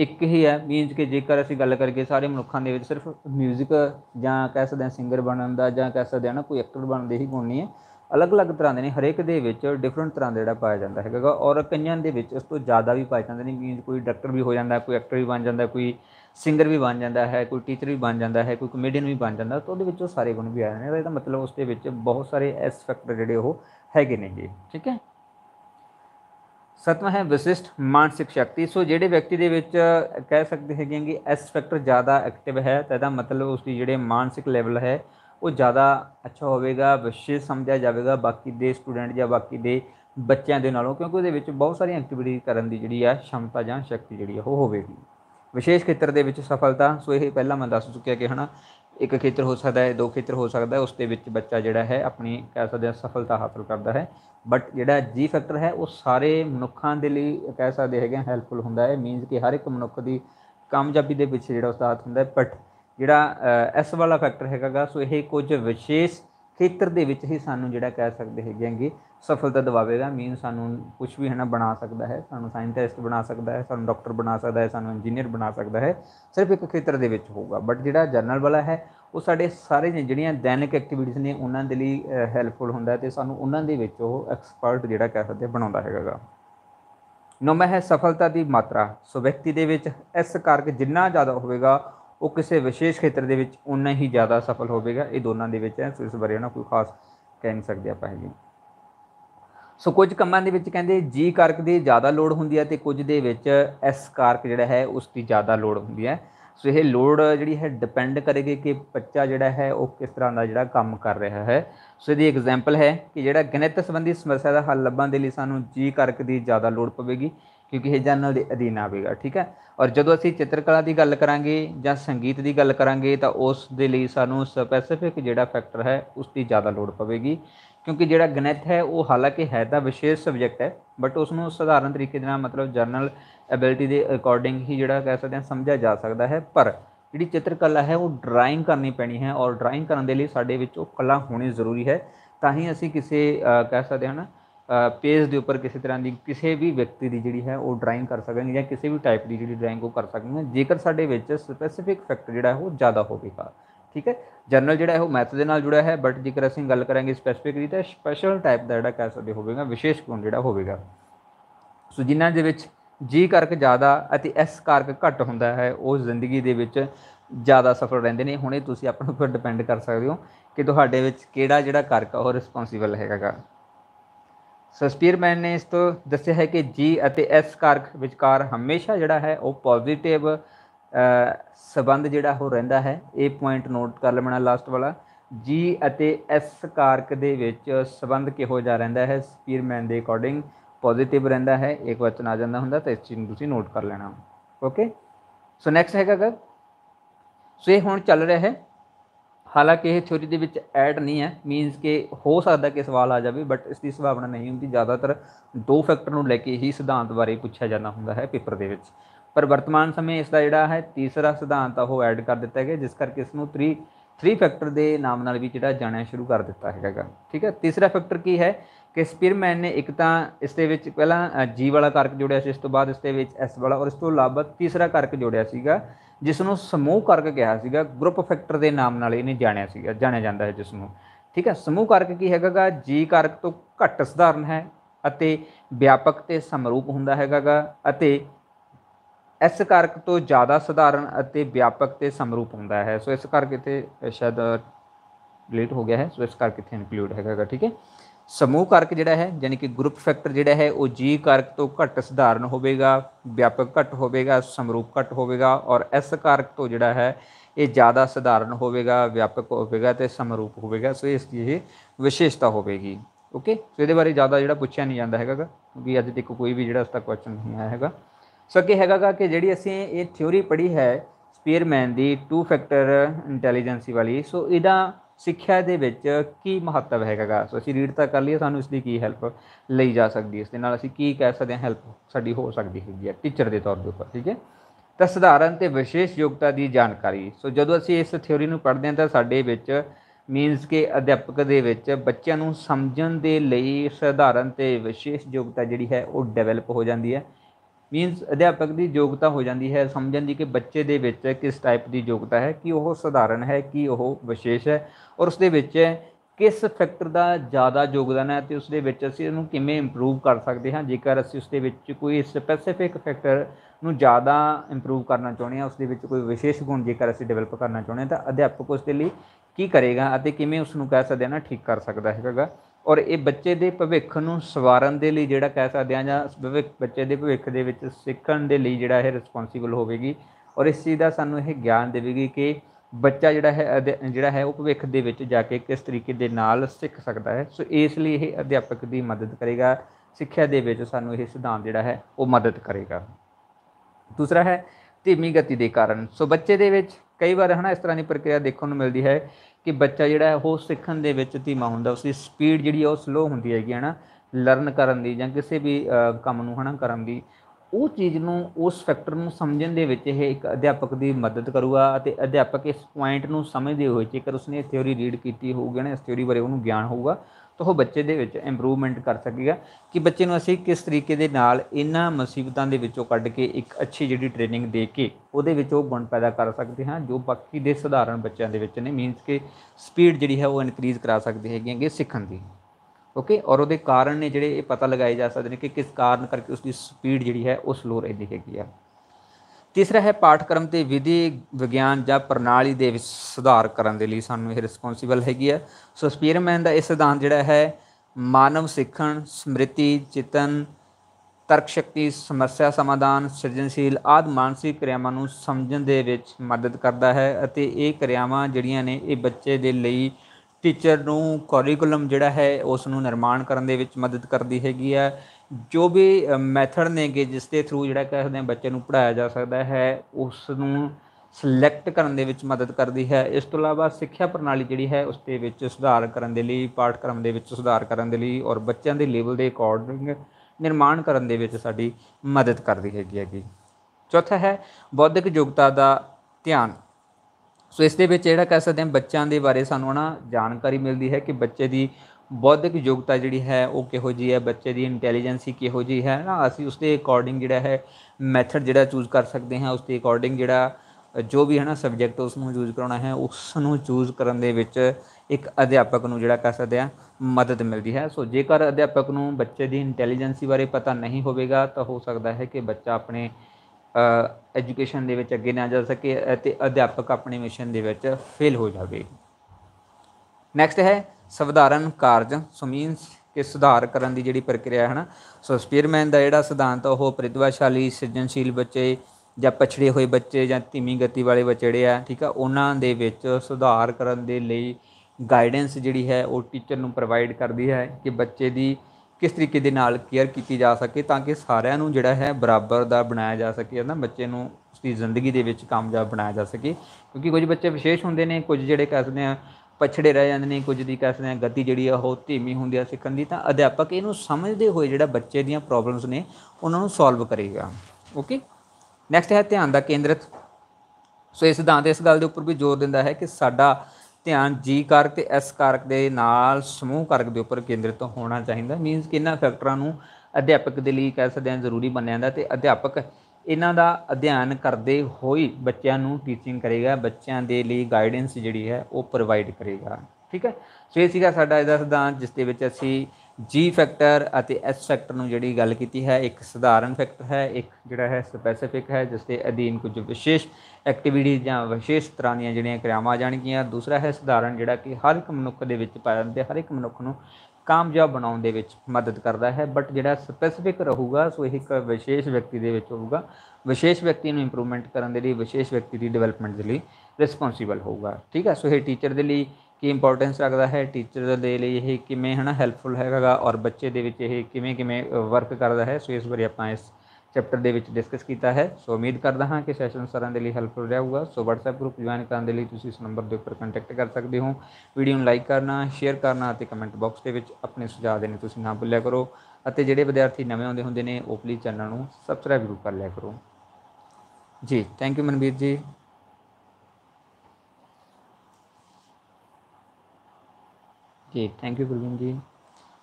ਇੱਕ ਹੀ ਹੈ ਮੀਨਸ ਕਿ ਜੇਕਰ ਅਸੀਂ ਗੱਲ ਕਰਕੇ ਸਾਰੇ ਮਨੁੱਖਾਂ ਦੇ ਵਿੱਚ ਸਿਰਫ 뮤직 ਜਾਂ ਕਹਿ ਸਕਦੇ ਆ ਸਿੰਗਰ ਬਣਨ ਦਾ ਜਾਂ ਕਹਿ ਸਕਦੇ ਆ ਨਾ ਕੋਈ ਐਕਟਰ ਬਣਨ ਦੇ ਹੀ ਗੁਣ ਨਹੀਂ ਹੈ ਅਲੱਗ-ਅਲੱਗ ਤਰ੍ਹਾਂ ਦੇ ਨੇ ਹਰੇਕ ਦੇ ਵਿੱਚ ਡਿਫਰੈਂਟ ਤਰ੍ਹਾਂ ਦਾ ਜਿਹੜਾ ਪਾਇਆ ਜਾਂਦਾ ਹੈਗਾ ਔਰ ਕਈਆਂ ਦੇ ਵਿੱਚ ਉਸ ਤੋਂ ਜ਼ਿਆਦਾ ਵੀ ਪਾਇਆ ਜਾਂਦਾ ਨੇ ਮੀਨਸ ਕੋਈ ਡਾਕਟਰ ਵੀ ਹੋ ਜਾਂਦਾ ਕੋਈ ਐਕਟਰ ਵੀ ਬਣ ਜਾਂਦਾ ਕੋਈ ਸਿੰਗਰ ਵੀ ਬਣ ਜਾਂਦਾ ਹੈ ਕੋਈ ਟੀਚਰ ਵੀ ਬਣ ਜਾਂਦਾ ਹੈ ਕੋਈ ਕਮੇਡੀਅਨ ਵੀ ਬਣ ਜਾਂਦਾ ਤਾਂ ਉਹਦੇ ਵਿੱਚ ਸਾਰੇ ਗੁਣ ਵੀ ਆ ਜਾਂਦੇ ਨੇ ਇਹਦਾ ਮਤਲਬ ਉਸ ਦੇ ਵਿੱਚ ਬਹੁਤ ਸਾਰੇ ਐਸ ਫੈਕਟਰ ਜਿਹੜੇ ਉਹ ਹੈਗੇ ਨੇ ਜੀ ਠੀਕ ਹੈ ਸਤਵਾਂ ਹੈ ਵਿਸ਼ਿਸ਼ਟ ਮਾਨਸਿਕ ਸ਼ਕਤੀ ਸੋ ਜਿਹੜੇ ਵਿਅਕਤੀ ਦੇ ਵਿੱਚ ਕਹਿ ਸਕਦੇ ਹੈਗੇ ਕਿ ਐਸ ਫੈਕਟਰ ਜ਼ਿਆਦਾ ਐਕਟਿਵ ਹੈ ਤਾਂ ਇਹਦਾ ਮਤਲਬ ਉਸ ਦੀ ਜਿਹੜੇ ਮਾਨਸਿਕ ਲੈਵਲ ਹੈ ਉਹ ਜ਼ਿਆਦਾ ਅੱਛਾ ਹੋਵੇਗਾ ਵਿਸ਼ੇਸ਼ ਸਮਝਿਆ ਜਾਵੇਗਾ ਬਾਕੀ ਦੇ ਸਟੂਡੈਂਟ ਜਾਂ ਬਾਕੀ ਦੇ ਬੱਚਿਆਂ ਦੇ ਨਾਲੋਂ ਕਿਉਂਕਿ ਉਹਦੇ ਵਿੱਚ ਬਹੁਤ ਸਾਰੀਆਂ ਐਕਟੀਵਿਟੀ ਕਰਨ ਦੀ ਜਿਹੜੀ ਆ ਸ਼ਮਤਾ ਜਾਂ ਸ਼ਕਤੀ ਜਿਹੜੀ ਆ ਉਹ ਹੋਵੇਗੀ ਵਿਸ਼ੇਸ਼ ਖੇਤਰ ਦੇ ਵਿੱਚ ਸਫਲਤਾ ਸੋ ਇਹ ਪਹਿਲਾਂ ਮੈਂ ਦੱਸ ਚੁੱਕਿਆ ਕਿ ਹਨਾ ਇੱਕ ਖੇਤਰ ਹੋ ਸਕਦਾ ਹੈ ਦੋ ਖੇਤਰ ਹੋ ਸਕਦਾ ਹੈ ਉਸ ਦੇ ਵਿੱਚ ਬੱਚਾ ਜਿਹੜਾ ਹੈ ਆਪਣੀ ਕਹਿ ਸਕਦੇ ਆ ਸਫਲਤਾ ਹਾਸਲ ਕਰਦਾ ਹੈ ਬਟ ਜਿਹੜਾ ਜੀ ਫੈਕਟਰ ਹੈ ਉਹ ਸਾਰੇ ਮਨੁੱਖਾਂ ਦੇ ਲਈ ਕਹਿ ਸਕਦੇ ਹੈਗੇ ਹੈਲਪਫੁਲ ਹੁੰਦਾ ਹੈ ਮੀਨਸ ਕਿ ਹਰ ਇੱਕ ਮਨੁੱਖ ਦੀ ਕਾਮਯਾਬੀ ਦੇ ਪਿੱਛੇ ਜਿਹੜਾ ਉਸਤਾਦ ਹੱਥ ਹੁੰਦਾ ਹੈ ਬਟ ਜਿਹੜਾ ਐਸ ਵਾਲਾ ਫੈਕਟਰ ਹੈਗਾਗਾ ਸੋ ਇਹ ਕੁਝ ਵਿਸ਼ੇਸ਼ ਖੇਤਰ ਦੇ ਵਿੱਚ ਹੀ ਸਾਨੂੰ ਜਿਹੜਾ ਕਹਿ ਸਕਦੇ ਹੈਗੇ ਆਂਗੇ ਸਫਲਤਾ ਦਿਵਾਵੇਗਾ ਮੀਨ ਸਾਨੂੰ ਕੁਝ ਵੀ ਹੈ ਨਾ ਬਣਾ ਸਕਦਾ ਹੈ ਸਾਨੂੰ ਸਾਇੰਟਿਸਟ ਬਣਾ ਸਕਦਾ ਹੈ ਸਾਨੂੰ ਡਾਕਟਰ ਬਣਾ ਸਕਦਾ ਹੈ ਸਾਨੂੰ ਇੰਜੀਨੀਅਰ ਬਣਾ ਸਕਦਾ ਹੈ ਸਿਰਫ ਇੱਕ ਖੇਤਰ ਦੇ ਵਿੱਚ ਹੋਊਗਾ ਬਟ ਜਿਹੜਾ ਜਰਨਲ ਵਾਲਾ ਹੈ ਉਹ ਸਾਡੇ ਸਾਰੇ ਜਿਹੜੀਆਂ ਦੈਨਿਕ ਐਕਟੀਵਿਟੀਜ਼ ਨੇ ਉਹਨਾਂ ਦੇ ਲਈ ਹੈਲਪਫੁਲ ਹੁੰਦਾ ਤੇ ਸਾਨੂੰ ਉਹਨਾਂ ਦੇ ਵਿੱਚ ਉਹ ਐਕਸਪਰਟ ਜਿਹੜਾ ਕਹਿ ਸਕਦੇ ਬਣਾਉਂਦਾ ਹੈਗਾਗਾ ਨੰਬਰ ਹੈ ਸਫਲਤਾ ਦੀ ਮਾਤਰਾ ਸੋ ਵਿਅਕਤੀ ਦੇ ਵਿੱਚ ਇਸ ਕਰਕੇ ਜਿੰਨਾ ਜ਼ਿਆਦਾ ਹੋਵੇਗਾ ਉਹ ਕਿਸੇ ਵਿਸ਼ੇਸ਼ ਖੇਤਰ ਦੇ ਵਿੱਚ ਉਨਾ ਹੀ ਜ਼ਿਆਦਾ ਸਫਲ ਹੋਵੇਗਾ ਇਹ ਦੋਨਾਂ ਦੇ ਵਿੱਚ ਹੈ ਸੋ ਇਸ ਬਾਰੇ ਨਾ ਕੋਈ ਖਾਸ ਕਹਿ ਨਹੀਂ ਸਕਦੇ ਆਪਾਂ ਹੈਗੇ ਸੋ ਕੁਝ ਕੰਮਾਂ ਦੇ ਵਿੱਚ ਕਹਿੰਦੇ ਜੀ ਕਾਰਕ ਦੀ ਜ਼ਿਆਦਾ ਲੋਡ ਹੁੰਦੀ ਹੈ ਤੇ ਕੁਝ ਦੇ ਵਿੱਚ ਐਸ ਕਾਰਕ ਜਿਹੜਾ ਹੈ ਉਸ ਦੀ ਜ਼ਿਆਦਾ ਲੋਡ ਹੁੰਦੀ ਹੈ ਸੋ ਇਹ ਲੋਡ ਜਿਹੜੀ ਹੈ ਡਿਪੈਂਡ ਕਰੇਗੀ ਕਿ ਬੱਚਾ ਜਿਹੜਾ ਹੈ ਉਹ ਕਿਸ ਤਰ੍ਹਾਂ ਦਾ ਜਿਹੜਾ ਕੰਮ ਕਰ ਰਿਹਾ ਹੈ ਸੋ ਇਹਦੀ ਐਗਜ਼ਾਮਪਲ ਹੈ ਕਿ ਜਿਹੜਾ ਗਣਿਤ ਸੰਬੰਧੀ ਸਮੱਸਿਆ ਦਾ ਹੱਲ ਲੱਭਣ ਦੇ ਲਈ ਸਾਨੂੰ ਜੀ ਕਾਰਕ ਦੀ ਜ਼ਿਆਦਾ ਲੋਡ ਪਵੇਗੀ ਕਿਉਂਕਿ ਇਹ ਜਨਰਲ ਦੇ ਅਧੀਨ ਆਵੇਗਾ ਠੀਕ ਹੈ ਔਰ ਜਦੋਂ ਅਸੀਂ ਚਿੱਤਰਕਲਾ ਦੀ ਗੱਲ ਕਰਾਂਗੇ ਜਾਂ ਸੰਗੀਤ ਦੀ ਗੱਲ ਕਰਾਂਗੇ ਤਾਂ ਉਸ ਦੇ ਲਈ ਸਾਨੂੰ ਸਪੈਸੀਫਿਕ ਜਿਹੜਾ ਫੈਕਟਰ ਹੈ ਉਸ ਦੀ ਜ਼ਿਆਦਾ ਲੋੜ ਪਵੇਗੀ ਕਿਉਂਕਿ ਜਿਹੜਾ ਗਣਿਤ ਹੈ ਉਹ ਹਾਲਾਂਕਿ ਹੈ ਤਾਂ ਵਿਸ਼ੇਸ਼ ਸਬਜੈਕਟ ਹੈ ਬਟ ਉਸ ਨੂੰ ਸਧਾਰਨ ਤਰੀਕੇ ਦੇ ਨਾਲ ਮਤਲਬ ਜਰਨਲ ਐਬਿਲਿਟੀ ਦੇ ਅਕੋਰਡਿੰਗ ਹੀ ਜਿਹੜਾ ਕਹਿ ਸਕਦੇ ਹਾਂ ਸਮਝਿਆ ਜਾ ਸਕਦਾ ਹੈ ਪਰ ਜਿਹੜੀ ਚਿੱਤਰਕਲਾ ਹੈ ਉਹ ਡਰਾਇੰਗ ਕਰਨੀ ਪੈਣੀ ਹੈ ਔਰ ਡਰਾਇੰਗ ਕਰਨ ਦੇ ਲਈ ਸਾਡੇ ਵਿੱਚ ਉਹ ਕਲਾ ਹੋਣੀ ਜ਼ਰੂਰੀ ਹੈ ਤਾਂ ਹੀ ਅਸੀਂ ਕਿਸੇ ਕਹਿ ਸਕਦੇ ਹਾਂ ਨਾ ਪੇਜ ਦੇ ਉੱਪਰ ਕਿਸੇ ਤਰ੍ਹਾਂ ਦੀ ਕਿਸੇ ਵੀ ਵਿਅਕਤੀ ਦੀ ਜਿਹੜੀ ਹੈ ਉਹ ਡਰਾਇੰਗ ਕਰ ਸਕਣਗੇ ਜਾਂ ਕਿਸੇ ਵੀ ਟਾਈਪ ਦੀ ਜਿਹੜੀ ਡਰਾਇੰਗ ਉਹ ਕਰ ਸਕਣਗੇ ਜੇਕਰ ਸਾਡੇ ਵਿੱਚ ਸਪੈਸੀਫਿਕ ਫੈਕਟ ਜਿਹੜਾ ਉਹ ਜ਼ਿਆਦਾ ਹੋਵੇਗਾ ਠੀਕ ਹੈ ਜਨਰਲ ਜਿਹੜਾ ਹੈ ਉਹ ਮੈਥ ਦੇ ਨਾਲ ਜੁੜਿਆ ਹੈ ਬਟ ਜੇਕਰ ਅਸੀਂ ਗੱਲ ਕਰਾਂਗੇ ਦੀ ਤਾਂ ਸਪੈਸ਼ਲ ਟਾਈਪ ਦਾ ਜਿਹੜਾ ਕਹਿ ਸਕਦੇ ਹੋਵੇਗਾ ਵਿਸ਼ੇਸ਼ ਗੁਣ ਜਿਹੜਾ ਹੋਵੇਗਾ ਸੋ ਜਿਨ੍ਹਾਂ ਦੇ ਵਿੱਚ ਜੀ ਕਰਕੇ ਜ਼ਿਆਦਾ ਅਤੇ ਐਸ ਕਰਕ ਘੱਟ ਹੁੰਦਾ ਹੈ ਉਹ ਜ਼ਿੰਦਗੀ ਦੇ ਵਿੱਚ ਜ਼ਿਆਦਾ ਸਫਲ ਰਹਿੰਦੇ ਨੇ ਹੁਣੇ ਤੁਸੀਂ ਆਪਣੇ ਉੱਪਰ ਡਿਪੈਂਡ ਕਰ ਸਕਦੇ ਹੋ ਕਿ ਤੁਹਾਡੇ ਵਿੱਚ ਕਿਹੜਾ ਜਿਹੜਾ ਕਰਕ ਉਹ ਰਿਸਪੌਂਸੀਬਲ ਹੈਗਾਗਾ ਸੋ ਸਪੀਅਰਮੈਨ ਨੇ ਇਸ ਤੋਂ ਦੱਸਿਆ ਹੈ ਕਿ ਜੀ ਅਤੇ ਐਸ ਕਾਰਕ ਵਿਚਕਾਰ ਹਮੇਸ਼ਾ ਜਿਹੜਾ ਹੈ ਉਹ ਪੋਜ਼ਿਟਿਵ ਸਬੰਧ ਜਿਹੜਾ ਹੋ ਰਹਿੰਦਾ ਹੈ ਇਹ ਪੁਆਇੰਟ ਨੋਟ ਕਰ ਲੈਣਾ ਲਾਸਟ ਵਾਲਾ ਜੀ ਅਤੇ ਐਸ ਕਾਰਕ ਦੇ ਵਿੱਚ ਸਬੰਧ ਕਿਹੋ ਜਿਹਾ ਰਹਿੰਦਾ ਹੈ ਸਪੀਅਰਮੈਨ ਦੇ ਅਕੋਰਡਿੰਗ ਪੋਜ਼ਿਟਿਵ ਰਹਿੰਦਾ ਹੈ ਇੱਕ ਵਚਨ ਆ ਜਾਂਦਾ ਹੁੰਦਾ ਤਾਂ ਇਸ ਚੀਜ਼ ਨੂੰ ਤੁਸੀਂ ਨੋਟ ਕਰ ਲੈਣਾ ਓਕੇ ਸੋ ਨੈਕਸਟ ਹੈਗਾ ਗਾ ਸੋ ਇਹ ਹੁਣ ਚੱਲ ਰਿਹਾ ਹੈ ਹਾਲਾਂਕਿ ਇਹ ਥਿਉਰੀ ਦੇ ਵਿੱਚ ਐਡ ਨਹੀਂ ਹੈ ਮੀਨਸ ਕਿ ਹੋ ਸਕਦਾ ਕਿ ਸਵਾਲ ਆ ਜਾਵੇ ਬਟ ਇਸ ਦੀ ਸੰਭਾਵਨਾ ਨਹੀਂ ਹੁੰਦੀ ਜ਼ਿਆਦਾਤਰ ਦੋ ਫੈਕਟਰ ਨੂੰ ਲੈ ਕੇ ਹੀ ਸਿਧਾਂਤ ਬਾਰੇ ਪੁੱਛਿਆ ਜਾਂਦਾ ਹੁੰਦਾ ਹੈ ਪੇਪਰ ਦੇ ਵਿੱਚ ਪਰ ਵਰਤਮਾਨ ਸਮੇਂ ਇਸ ਦਾ ਜਿਹੜਾ ਹੈ ਤੀਸਰਾ ਸਿਧਾਂਤ ਆ ਉਹ ਐਡ ਕਰ ਦਿੱਤਾ ਗਿਆ ਜਿਸ ਕਰਕੇ ਇਸ ਨੂੰ 3 3 ਫੈਕਟਰ ਦੇ ਨਾਮ ਨਾਲ ਵੀ ਜਿਹੜਾ ਜਾਣਿਆ ਸ਼ੁਰੂ ਕਰ ਦਿੱਤਾ ਹੈਗਾ ਠੀਕ ਹੈ ਤੀਸਰਾ ਫੈਕਟਰ ਕੀ ਹੈ ਕਿ ਸਪੀਰਮੈਨ ਨੇ ਇੱਕ ਤਾਂ ਇਸ ਦੇ ਵਿੱਚ ਪਹਿਲਾਂ ਜੀ ਵਾਲਾ ਕਾਰਕ ਜੋੜਿਆ ਸੀ ਇਸ ਤੋਂ ਬਾਅਦ ਇਸ ਦੇ ਵਿੱਚ ਐਸ ਵਾਲਾ ਔਰ ਇਸ ਤੋਂ ਇਲਾਵਾ ਤੀਸਰਾ ਕਾਰਕ ਜੋੜਿਆ ਸੀਗਾ ਜਿਸ ਨੂੰ ਸਮੂਹ ਕਰਕੇ ਕਿਹਾ ਸੀਗਾ ਗਰੁੱਪ ਫੈਕਟਰ ਦੇ ਨਾਮ ਨਾਲ ਇਹਨੇ ਜਾਣਿਆ ਸੀਗਾ ਜਾਣਿਆ ਜਾਂਦਾ ਹੈ ਜਿਸ ਨੂੰ ਠੀਕ ਹੈ ਸਮੂਹ ਕਰਕੇ ਕੀ ਹੈਗਾਗਾ ਜੀ ਕਾਰਕ ਤੋਂ ਘੱਟ ਸਧਾਰਨ ਹੈ ਅਤੇ ਵਿਆਪਕ ਤੇ ਸਮਰੂਪ ਹੁੰਦਾ ਹੈਗਾਗਾ ਅਤੇ ਐਸ ਕਾਰਕ ਤੋਂ ਜ਼ਿਆਦਾ ਸਧਾਰਨ ਅਤੇ ਵਿਆਪਕ ਤੇ ਸਮਰੂਪ ਹੁੰਦਾ ਹੈ ਸੋ ਇਸ ਕਰਕੇ ਤੇ ਸ਼ਾਇਦ ਡਿਲੀਟ ਹੋ ਗਿਆ ਹੈ ਸੋ ਇਸ ਕਰਕੇ ਇਥੇ ਇਨਕਲੂਡ ਹੈਗਾਗਾ ਠੀਕ ਹੈ ਸਮੂਹ ਕਾਰਕ ਜਿਹੜਾ ਹੈ ਯਾਨੀ ਕਿ ਗਰੁੱਪ ਫੈਕਟਰ ਜਿਹੜਾ ਹੈ ਉਹ ਜੀ ਕਾਰਕ ਤੋਂ ਘੱਟ ਸਧਾਰਨ ਹੋਵੇਗਾ ਵਿਆਪਕ ਘੱਟ ਹੋਵੇਗਾ ਸਮਰੂਪ ਘੱਟ ਹੋਵੇਗਾ ਔਰ ਐਸ ਕਾਰਕ ਤੋਂ ਜਿਹੜਾ ਹੈ ਇਹ ਜ਼ਿਆਦਾ ਸਧਾਰਨ ਹੋਵੇਗਾ ਵਿਆਪਕ ਹੋਵੇਗਾ ਤੇ ਸਮਰੂਪ ਹੋਵੇਗਾ ਸੋ ਇਸ ਦੀ ਇਹ ਵਿਸ਼ੇਸ਼ਤਾ ਹੋਵੇਗੀ ਓਕੇ ਸੋ ਇਹਦੇ ਬਾਰੇ ਜ਼ਿਆਦਾ ਜਿਹੜਾ ਪੁੱਛਿਆ ਨਹੀਂ ਜਾਂਦਾ ਹੈਗਾ ਕਿਉਂਕਿ ਅੱਜ ਤੱਕ ਕੋਈ ਵੀ ਜਿਹੜਾ ਉਸ ਦਾ ਕੁਐਸਚਨ ਨਹੀਂ ਆਇਆ ਹੈਗਾ ਸੋ ਅੱਗੇ ਹੈਗਾਗਾ ਕਿ ਜਿਹੜੀ ਅਸੀਂ ਇਹ ਥਿਉਰੀ ਪੜ੍ਹੀ ਹੈ ਸਪੀਅਰਮੈਨ ਦੀ ਟੂ ਫੈਕਟਰ ਇੰਟੈਲੀਜੈਂਸੀ ਵਾਲੀ ਸੋ ਇਹਦਾ ਸਿੱਖਿਆ ਦੇ ਵਿੱਚ ਕੀ ਮਹੱਤਵ ਹੈਗਾਗਾ ਸੋ ਅਸੀਂ ਰੀਡ ਤਾਂ ਕਰ ਲਈਏ ਸਾਨੂੰ ਇਸ ਦੀ ਕੀ ਹੈਲਪ ਲਈ ਜਾ ਸਕਦੀ ਇਸ ਦੇ ਨਾਲ ਅਸੀਂ ਕੀ ਕਹਿ ਸਕਦੇ ਹਾਂ ਹੈਲਪ ਸਾਡੀ ਹੋ ਸਕਦੀ ਹੈਗੀ ਹੈ ਟੀਚਰ ਦੇ ਤੌਰ ਦੇ ਉੱਪਰ ਠੀਕ ਹੈ ਤਾਂ ਸਧਾਰਨ ਤੇ ਵਿਸ਼ੇਸ਼ ਯੋਗਤਾ ਦੀ ਜਾਣਕਾਰੀ ਸੋ ਜਦੋਂ ਅਸੀਂ ਇਸ ਥਿਉਰੀ ਨੂੰ ਪੜ੍ਹਦੇ ਹਾਂ ਤਾਂ ਸਾਡੇ ਵਿੱਚ ਮੀਨਸ ਕਿ ਅਧਿਆਪਕ ਦੇ ਵਿੱਚ ਬੱਚਿਆਂ ਨੂੰ ਸਮਝਣ ਦੇ ਲਈ ਸਧਾਰਨ ਤੇ ਵਿਸ਼ੇਸ਼ ਯੋਗਤਾ ਜਿਹੜੀ ਹੈ ਉਹ ਡਿਵੈਲਪ ਹੋ ਜਾਂਦੀ ਹੈ ਮੀਨਸ ਅਧਿਆਪਕ ਦੀ ਯੋਗਤਾ ਹੋ ਜਾਂਦੀ ਹੈ ਸਮਝਣ ਦੀ ਕਿ ਬੱਚੇ ਦੇ ਵਿੱਚ ਕਿਸ ਟਾਈਪ ਦੀ ਯੋਗਤਾ ਹੈ ਕਿ ਉਹ ਸਧਾਰਨ ਹੈ ਕਿ ਉਹ ਵਿਸ਼ੇਸ਼ ਹੈ ਔਰ ਉਸ ਦੇ ਵਿੱਚ ਕਿਸ ਫੈਕਟਰ ਦਾ ਜ਼ਿਆਦਾ ਯੋਗਦਾਨ ਹੈ ਤੇ ਉਸ ਦੇ ਵਿੱਚ ਅਸੀਂ ਇਹਨੂੰ ਕਿਵੇਂ ਇੰਪਰੂਵ ਕਰ ਸਕਦੇ ਹਾਂ ਜੇਕਰ ਅਸੀਂ ਉਸ ਦੇ ਵਿੱਚ ਕੋਈ ਸਪੈਸੀਫਿਕ ਫੈਕਟਰ ਨੂੰ ਜ਼ਿਆਦਾ ਇੰਪਰੂਵ ਕਰਨਾ ਚਾਹੁੰਦੇ ਹਾਂ ਉਸ ਦੇ ਵਿੱਚ ਕੋਈ ਵਿਸ਼ੇਸ਼ ਗੁਣ ਜੇਕਰ ਅਸੀਂ ਡਿਵੈਲਪ ਕਰਨਾ ਚਾਹੁੰਦੇ ਹਾਂ ਤਾਂ ਅਧਿਆਪਕ ਉਸ ਦੇ ਲਈ ਕੀ ਕਰੇਗਾ ਅਤੇ ਕਿਵੇਂ ਉਸ ਨੂੰ ਕਹਿ ਸਕਦੇ ਹਾਂ ਨਾ ਠੀਕ ਕਰ ਸਕਦਾ ਹੈਗਾ ਔਰ ਇਹ ਬੱਚੇ ਦੇ ਭਵਿੱਖ ਨੂੰ ਸਵਾਰਨ ਦੇ ਲਈ ਜਿਹੜਾ ਕਹਿ ਸਕਦੇ ਆ ਜਾਂ ਭਵਿੱਖ ਬੱਚੇ ਦੇ ਭਵਿੱਖ ਦੇ ਵਿੱਚ ਸਿੱਖਣ ਦੇ ਲਈ ਜਿਹੜਾ ਇਹ ਰਿਸਪੌਂਸੀਬਲ ਹੋਵੇਗੀ ਔਰ ਇਸ ਚੀਜ਼ ਦਾ ਸਾਨੂੰ ਇਹ ਗਿਆਨ ਦੇਵੇਗੀ ਕਿ ਬੱਚਾ ਜਿਹੜਾ ਹੈ ਜਿਹੜਾ ਹੈ ਉਹ ਭਵਿੱਖ ਦੇ ਵਿੱਚ ਜਾ ਕੇ ਕਿਸ ਤਰੀਕੇ ਦੇ ਨਾਲ ਸਿੱਖ ਸਕਦਾ ਹੈ ਸੋ ਇਸ ਲਈ ਇਹ ਅਧਿਆਪਕ ਦੀ ਮਦਦ ਕਰੇਗਾ ਸਿੱਖਿਆ ਦੇ ਵਿੱਚ ਸਾਨੂੰ ਇਹ ਸਿਧਾਂਤ ਜਿਹੜਾ ਹੈ ਉਹ ਮਦਦ ਕਰੇਗਾ ਦੂਸਰਾ ਹੈ ਧੀਮੀ ਗਤੀ ਦੇ ਕਾਰਨ ਸੋ ਬੱਚੇ ਦੇ ਵਿੱਚ ਕਈ ਵਾਰ ਹਨਾ ਇਸ ਤਰ੍ਹਾਂ ਦੀ ਪ੍ਰਕਿਰਿਆ ਦੇਖਣ ਨੂੰ ਮਿਲਦੀ ਹੈ ਕਿ ਬੱਚਾ ਜਿਹੜਾ ਉਹ ਸਿੱਖਣ ਦੇ ਵਿੱਚ ਧੀਮਾ ਹੁੰਦਾ ਉਸ ਦੀ ਸਪੀਡ ਜਿਹੜੀ ਉਹ ਸਲੋ ਹੁੰਦੀ ਹੈਗੀ ਹਨਾ ਲਰਨ ਕਰਨ ਦੀ ਜਾਂ ਕਿਸੇ ਵੀ ਕੰਮ ਨੂੰ ਹਨਾ ਕਰਨ ਦੀ ਉਹ ਚੀਜ਼ ਨੂੰ ਉਸ ਫੈਕਟਰ ਨੂੰ ਸਮਝਣ ਦੇ ਵਿੱਚ ਇਹ ਇੱਕ ਅਧਿਆਪਕ ਦੀ ਮਦਦ ਕਰੂਗਾ ਅਤੇ ਅਧਿਆਪਕ ਇਸ ਪੁਆਇੰਟ ਨੂੰ ਸਮਝਦੇ ਹੋਏ ਜੇਕਰ ਉਸਨੇ ਥਿਉਰੀ ਰੀਡ ਕੀਤੀ ਹੋਊਗੀ ਨਾ ਇਸ ਥਿਉਰੀ ਬਾਰੇ ਉਹਨੂੰ ਗਿਆਨ ਹੋਊਗਾ ਤਾਂ ਉਹ ਬੱਚੇ ਦੇ ਵਿੱਚ ਇੰਪਰੂਵਮੈਂਟ ਕਰ ਸਕੇਗਾ ਕਿ ਬੱਚੇ ਨੂੰ ਅਸੀਂ ਕਿਸ ਤਰੀਕੇ ਦੇ ਨਾਲ ਇਹਨਾਂ ਮੁਸੀਬਤਾਂ ਦੇ ਵਿੱਚੋਂ ਕੱਢ ਕੇ ਇੱਕ ਅੱਛੀ ਜਿਹੜੀ ਟ੍ਰੇਨਿੰਗ ਦੇ ਕੇ ਉਹਦੇ ਵਿੱਚ ਉਹ ਗੁਣ ਪੈਦਾ ਕਰ ਸਕਦੇ ਹਾਂ ਜੋ ਬਾਕੀ ਦੇ ਸਧਾਰਨ ਬੱਚਿਆਂ ਦੇ ਵਿੱਚ ਨੇ ਮੀਨਸ ਕਿ ਸਪੀਡ ਜਿਹੜੀ ਹੈ ਉਹ ਇਨਕਰੀਜ਼ ਕਰਾ ਸਕਦੇ ਹੈਗੇ ਕਿ ਸਿੱਖਣ ਦੀ ਓਕੇ ਔਰ ਉਹਦੇ ਕਾਰਨ ਨੇ ਜਿਹੜੇ ਇਹ ਪਤਾ ਲਗਾਏ ਜਾ ਸਕਦੇ ਨੇ ਕਿ ਕਿਸ ਕਾਰਨ ਕਰਕੇ ਉਸ ਦੀ ਸਪੀਡ ਜਿਹੜੀ ਹੈ ਉਹ ਸਲੋ ਦੀ ਹੈਗੀ ਆ ਤੀਸਰਾ ਹੈ ਪਾਠਕ੍ਰਮ ਤੇ ਵਿਧੀ ਵਿਗਿਆਨ ਜਾਂ ਪ੍ਰਣਾਲੀ ਦੇ ਵਿੱਚ ਸੁਧਾਰ ਕਰਨ ਦੇ ਲਈ ਸਾਨੂੰ ਇਹ ਰਿਸਪੌਂਸੀਬਲ ਹੈਗੀ ਹੈ ਸੋ ਸਪੀਅਰਮੈਨ ਦਾ ਇਹ ਸਿਧਾਂਤ ਜਿਹੜਾ ਹੈ ਮਾਨਵ ਸਿੱਖਣ ਸਮ੍ਰਿਤੀ ਚਿਤਨ ਤਰਕ ਸ਼ਕਤੀ ਸਮੱਸਿਆ ਸਮਾਧਾਨ ਸਿਰਜਣਸ਼ੀਲ ਆਦ ਮਾਨਸਿਕ ਕਿਰਿਆਵਾਂ ਨੂੰ ਸਮਝਣ ਦੇ ਵਿੱਚ ਮਦਦ ਕਰਦਾ ਹੈ ਅਤੇ ਇਹ ਕਿਰਿਆਵਾਂ ਜਿਹੜੀਆਂ ਨੇ ਇਹ ਬੱਚੇ ਦੇ ਲਈ ਟੀਚਰ ਨੂੰ ਕਰਿਕੂਲਮ ਜਿਹੜਾ ਹੈ ਉਸ ਨੂੰ ਨਿਰਮਾਣ ਕਰਨ ਦੇ ਵਿੱਚ ਮਦਦ ਕਰਦੀ ਹੈਗੀ ਆ ਜੋ ਵੀ ਮੈਥਡ ਨੇਗੇ ਜਿਸ ਦੇ ਥਰੂ ਜਿਹੜਾ ਕਹਿੰਦੇ ਆ ਬੱਚੇ ਨੂੰ ਪੜਾਇਆ ਜਾ ਸਕਦਾ ਹੈ ਉਸ ਨੂੰ ਸਿਲੈਕਟ ਕਰਨ ਦੇ ਵਿੱਚ ਮਦਦ ਕਰਦੀ ਹੈ ਇਸ ਤੋਂ ਇਲਾਵਾ ਸਿੱਖਿਆ ਪ੍ਰਣਾਲੀ ਜਿਹੜੀ ਹੈ ਉਸ ਦੇ ਵਿੱਚ ਸੁਧਾਰ ਕਰਨ ਦੇ ਲਈ ਪਾਠਕ੍ਰਮ ਦੇ ਵਿੱਚ ਸੁਧਾਰ ਕਰਨ ਦੇ ਲਈ ਔਰ ਬੱਚਿਆਂ ਦੇ ਲੈਵਲ ਦੇ ਅਕੋਰਡਿੰਗ ਨਿਰਮਾਣ ਕਰਨ ਦੇ ਵਿੱਚ ਸਾਡੀ ਮਦਦ ਕਰਦੀ ਹੈਗੀ ਹੈਗੀ ਚੌਥਾ ਹੈ ਬੌਧਿਕ ਯੋਗਤਾ ਦਾ ਧਿਆਨ ਸੋ ਇਸ ਦੇ ਵਿੱਚ ਜਿਹੜਾ ਕਹਿ ਸਕਦੇ ਹਾਂ ਬੱਚਿਆਂ ਦੇ ਬਾਰੇ ਸਾਨੂੰ ਨਾ ਜਾਣਕਾਰੀ ਮਿਲਦੀ ਹੈ ਕਿ ਬੱਚੇ ਦੀ ਬੌਧਿਕ ਯੋਗਤਾ ਜਿਹੜੀ ਹੈ ਉਹ ਕਿਹੋ ਜੀ ਹੈ ਬੱਚੇ ਦੀ ਇੰਟੈਲੀਜੈਂਸੀ ਕਿਹੋ ਜੀ ਹੈ ਨਾ ਅਸੀਂ ਉਸ ਦੇ ਅਕੋਰਡਿੰਗ ਜਿਹੜਾ ਹੈ ਮੈਥਡ ਜਿਹੜਾ ਚੂਜ਼ ਕਰ ਸਕਦੇ ਹਾਂ ਉਸ ਦੇ ਅਕੋਰਡਿੰਗ ਜਿਹੜਾ ਜੋ ਵੀ ਹੈ ਨਾ ਸਬਜੈਕਟ ਉਸ ਨੂੰ ਚੂਜ਼ ਕਰਾਉਣਾ ਹੈ ਉਸ ਨੂੰ ਚੂਜ਼ ਕਰਨ ਦੇ ਵਿੱਚ ਇੱਕ ਅਧਿਆਪਕ ਨੂੰ ਜਿਹੜਾ ਕਰ ਸਕਦੇ ਆ ਮਦਦ ਮਿਲਦੀ ਹੈ ਸੋ ਜੇਕਰ ਅਧਿਆਪਕ ਨੂੰ ਬੱਚੇ ਦੀ ਇੰਟੈਲੀਜੈਂਸੀ ਬਾਰੇ ਪਤਾ ਨਹੀਂ ਹੋਵੇਗਾ ਤਾਂ ਹੋ ਸਕਦਾ ਹੈ ਕਿ ਬੱਚਾ ਆਪਣੇ ਐਜੂਕੇਸ਼ਨ ਦੇ ਵਿੱਚ ਅੱਗੇ ਨਾ ਜਾ ਸਕੇ ਤੇ ਅਧਿਆਪਕ ਆਪਣੇ ਮਿਸ਼ਨ ਦੇ ਵਿੱਚ ਫੇਲ ਹੋ ਜਾਵੇ ਨੈਕਸਟ ਹੈ ਸਵਧਾਰਨ ਕਾਰਜ ਸੁਮੀਨ ਕਿ ਸੁਧਾਰ ਕਰਨ ਦੀ ਜਿਹੜੀ ਪ੍ਰਕਿਰਿਆ ਹੈ ਨਾ ਸੋ ਸਪੀਅਰਮੈਨ ਦਾ ਜਿਹੜਾ ਸਿਧਾਂਤ ਉਹ ਪ੍ਰਤਿਭਾਸ਼ਾਲੀ ਸਿਰਜਣਸ਼ੀਲ ਬੱਚੇ ਜਾਂ ਪਛੜੇ ਹੋਏ ਬੱਚੇ ਜਾਂ ਧੀਮੀ ਗਤੀ ਵਾਲੇ ਬੱਚੇ ਆ ਠੀਕ ਆ ਉਹਨਾਂ ਦੇ ਵਿੱਚ ਸੁਧਾਰ ਕਰਨ ਦੇ ਲਈ ਗਾਈਡੈਂਸ ਜਿਹੜੀ ਹੈ ਉਹ ਟੀਚਰ ਨੂੰ ਪ੍ਰੋਵਾਈਡ ਕਰਦੀ ਹੈ ਕਿ ਬੱਚੇ ਦੀ ਕਿਸ ਤਰੀਕੇ ਦੇ ਨਾਲ ਕੇਅਰ ਕੀਤੀ ਜਾ ਸਕੇ ਤਾਂ ਕਿ ਸਾਰਿਆਂ ਨੂੰ ਜਿਹੜਾ ਹੈ ਬਰਾਬਰ ਦਾ ਬਣਾਇਆ ਜਾ ਸਕੇ ਨਾ ਬੱਚੇ ਨੂੰ ਉਸ ਦੀ ਜ਼ਿੰਦਗੀ ਦੇ ਵਿੱਚ ਕਾਮਯਾਬ ਬਣਾਇਆ ਜਾ ਸਕੇ ਕਿਉਂਕਿ ਕੁਝ ਬੱਚੇ ਵਿਸ਼ੇਸ਼ ਹੁੰਦੇ ਨੇ ਕੁਝ ਜਿਹੜੇ ਕਹਿੰਦੇ ਆ ਪਛੜੇ ਰਹਿ ਜਾਂਦੇ ਨੇ ਕੁਝ ਦੀ ਕਹਿੰਦੇ ਆ ਗਤੀ ਜਿਹੜੀ ਆ ਉਹ ਧੀਮੀ ਹੁੰਦੀ ਆ ਸਿੱਖਣ ਦੀ ਤਾਂ ਅਧਿਆਪਕ ਇਹਨੂੰ ਸਮਝਦੇ ਹੋਏ ਜਿਹੜਾ ਬੱਚੇ ਦੀਆਂ ਪ੍ਰੋਬਲਮਸ ਨੇ ਉਹਨਾਂ ਨੂੰ ਸੋਲਵ ਕਰੇਗਾ ਓਕੇ ਨੈਕਸਟ ਹੈ ਧਿਆਨ ਦਾ ਕੇਂਦਰਿਤ ਸੋ ਇਹ ਸਿਧਾਂਤ ਇਸ ਗੱਲ ਦੇ ਉੱਪਰ ਵੀ ਜ਼ੋਰ ਦਿੰਦਾ ਹੈ ਕਿ ਸਾਡਾ ਧਿਆਨ ਜੀ ਕਾਰਕ ਤੇ ਐਸ ਕਾਰਕ ਦੇ ਨਾਲ ਸਮੂਹ ਕਾਰਕ ਦੇ ਉੱਪਰ ਕੇਂਦਰਿਤ ਹੋਣਾ ਚਾਹੀਦਾ ਮੀਨਸ ਕਿ ਇਹਨਾਂ ਫੈਕਟਰਾਂ ਨੂੰ ਅਧਿਆਪਕ ਦੇ ਲਈ ਕਹਿ ਸਕਦੇ ਆ ਜ਼ਰੂਰੀ ਬਣਿਆ ਜਾਂਦਾ ਤੇ ਅਧਿਆਪਕ ਇਹਨਾਂ ਦਾ ਅਧਿਐਨ ਕਰਦੇ ਹੋਈ ਬੱਚਿਆਂ ਨੂੰ ਟੀਚਿੰਗ ਕਰੇਗਾ ਬੱਚਿਆਂ ਦੇ ਲਈ ਗਾਈਡੈਂਸ ਜਿਹੜੀ ਹੈ ਉਹ ਪ੍ਰੋਵਾਈਡ ਕਰੇਗਾ ਠੀਕ ਹੈ ਸੋ ਇਹ ਸੀਗਾ ਸਾਡਾ ਇਹਦਾ ਸਿਧਾਂਤ ਜਿਸ ਦੇ ਵਿੱਚ ਅਸੀਂ ਜੀ ਫੈਕਟਰ ਅਤੇ ਐਸ ਫੈਕਟਰ ਨੂੰ ਜਿਹੜੀ ਗੱਲ ਕੀਤੀ ਹੈ ਇੱਕ ਸਧਾਰਨ ਫੈਕਟਰ ਹੈ ਇੱਕ ਜਿਹੜਾ ਹੈ ਸਪੈਸੀਫਿਕ ਹੈ ਜਿਸ ਦੇ ਅਧੀਨ ਕੁਝ ਵਿਸ਼ੇਸ਼ ਐਕਟੀਵਿਟੀ ਜਾਂ ਵਿਸ਼ੇਸ਼ ਤਰ੍ਹਾਂ ਦੀਆਂ ਜਿਹੜੀਆਂ ਕਿਰਿਆਵਾਂ ਜਾਣਗੀਆਂ ਦੂਸਰਾ ਹੈ ਸਧਾਰਨ ਜਿਹੜਾ ਕਿ ਹਰ ਇੱਕ ਮਨੁੱਖ ਦੇ ਵਿੱਚ ਪਾਇਆ ਜਾਂਦਾ ਹਰ ਇੱਕ ਮਨੁੱਖ ਨੂੰ ਕਾਮਯਾਬ ਬਣਾਉਣ ਦੇ ਵਿੱਚ ਮਦਦ ਕਰਦਾ ਹੈ ਬਟ ਜਿਹੜਾ ਸਪੈਸਿਫਿਕ ਰਹੂਗਾ ਸੋ ਇਹ ਇੱਕ ਵਿਸ਼ੇਸ਼ ਵਿਅਕਤੀ ਦੇ ਵਿੱਚ ਹੋਊਗਾ ਵਿਸ਼ੇਸ਼ ਵਿਅਕਤੀ ਨੂੰ ਇੰਪਰੂਵਮੈਂਟ ਕਰਨ ਦੇ ਲਈ ਵਿਸ਼ੇਸ਼ ਵਿਅਕਤੀ ਦੀ ਡਿਵੈਲਪਮੈਂਟ ਦੇ ਲਈ ਰਿਸਪੌਂਸੀਬਲ ਹੋਊਗਾ ਠੀਕ ਹੈ ਸੋ ਇਹ ਟੀਚਰ ਦੇ ਲਈ ਕੀ ਇੰਪੋਰਟੈਂਸ ਰੱਖਦਾ ਹੈ ਟੀਚਰ ਦੇ ਲਈ ਇਹ ਕਿਵੇਂ ਹਨਾ ਹੈਲਪਫੁਲ ਹੈਗਾਗਾ ਔਰ ਬੱਚੇ ਦੇ ਵਿੱਚ ਇਹ ਕਿਵੇਂ ਕਿਵੇਂ ਵਰਕ ਕਰਦਾ ਹੈ ਸੋ ਇਸ ਬਾਰੇ ਆਪਾਂ ਇਸ ਚੈਪਟਰ ਦੇ ਵਿੱਚ ਡਿਸਕਸ ਕੀਤਾ ਹੈ ਸੋ ਉਮੀਦ ਕਰਦਾ ਹਾਂ ਕਿ ਸੈਸ਼ਨ ਸਾਰਿਆਂ ਦੇ ਲਈ ਹੈਲਪਫੁਲ ਰਿਹਾ ਹੋਊਗਾ ਸੋ WhatsApp ਗਰੁੱਪ ਜੁਆਇਨ ਕਰਨ ਦੇ ਲਈ ਤੁਸੀਂ ਇਸ ਨੰਬਰ ਦੇ ਉੱਪਰ ਕੰਟੈਕਟ ਕਰ ਸਕਦੇ ਹੋ ਵੀਡੀਓ ਨੂੰ ਲਾਈਕ ਕਰਨਾ ਸ਼ੇਅਰ ਕਰਨਾ ਅਤੇ ਕਮੈਂਟ ਬਾਕਸ ਦੇ ਵਿੱਚ ਆਪਣੇ ਸੁਝਾਅ ਦੇਣੇ ਤੁਸੀਂ ਨਾ ਭੁੱਲਿਆ ਕਰੋ ਅਤੇ ਜਿਹੜੇ ਵਿਦਿਆਰਥੀ ਨਵੇਂ ਆਉਂਦੇ ਹੁੰਦੇ ਨੇ ਉਹ ਪਲੀਜ਼ ਚੈਨਲ ਨੂੰ ਸਬਸਕ੍ਰਾਈਬ ਜ਼ਰੂਰ ਕਰ ਲਿਆ ਕਰੋ ਜੀ ਥੈਂਕ ਯੂ ਮਨਵੀਰ ਜੀ ਜੀ ਥੈਂਕ ਯੂ ਗੁਰਵਿੰਦ ਜੀ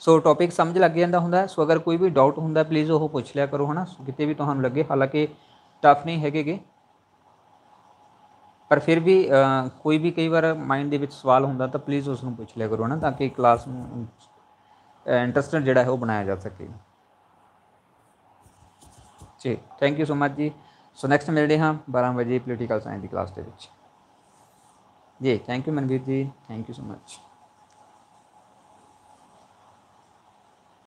ਸੋ ਟੌਪਿਕ ਸਮਝ ਲੱਗ ਜਾਂਦਾ ਹੁੰਦਾ ਸੋ ਅਗਰ ਕੋਈ ਵੀ ਡਾਊਟ ਹੁੰਦਾ ਪਲੀਜ਼ ਉਹ ਪੁੱਛ ਲਿਆ ਕਰੋ ਹਨਾ ਕਿਤੇ ਵੀ ਤੁਹਾਨੂੰ ਲੱਗੇ ਹਾਲਾਂਕਿ ਟਫ ਨਹੀਂ ਹੈਗੇਗੇ ਪਰ ਫਿਰ ਵੀ ਕੋਈ ਵੀ ਕਈ ਵਾਰ ਮਾਈਂਡ ਦੇ ਵਿੱਚ ਸਵਾਲ ਹੁੰਦਾ ਤਾਂ ਪਲੀਜ਼ ਉਸ ਨੂੰ ਪੁੱਛ ਲਿਆ ਕਰੋ ਹਨਾ ਤਾਂ ਕਿ ਕਲਾਸ ਨੂੰ ਇੰਟਰਸਟਿੰਗ ਜਿਹੜਾ ਹੈ ਉਹ ਬਣਾਇਆ ਜਾ ਸਕੇ ਜੀ ਥੈਂਕ ਯੂ ਸੋ ਮਚ ਜੀ ਸੋ ਨੈਕਸਟ ਮਿਲਦੇ ਹਾਂ 12 ਵਜੇ ਪੋਲੀਟੀਕਲ ਸਾਇੰਸ ਦੀ ਕਲਾਸ ਦੇ ਵਿੱਚ ਜੀ ਥੈਂਕ ਯੂ ਮਨਵੀਰ ਜੀ ਥੈਂਕ ਯੂ ਸੋ ਮਚ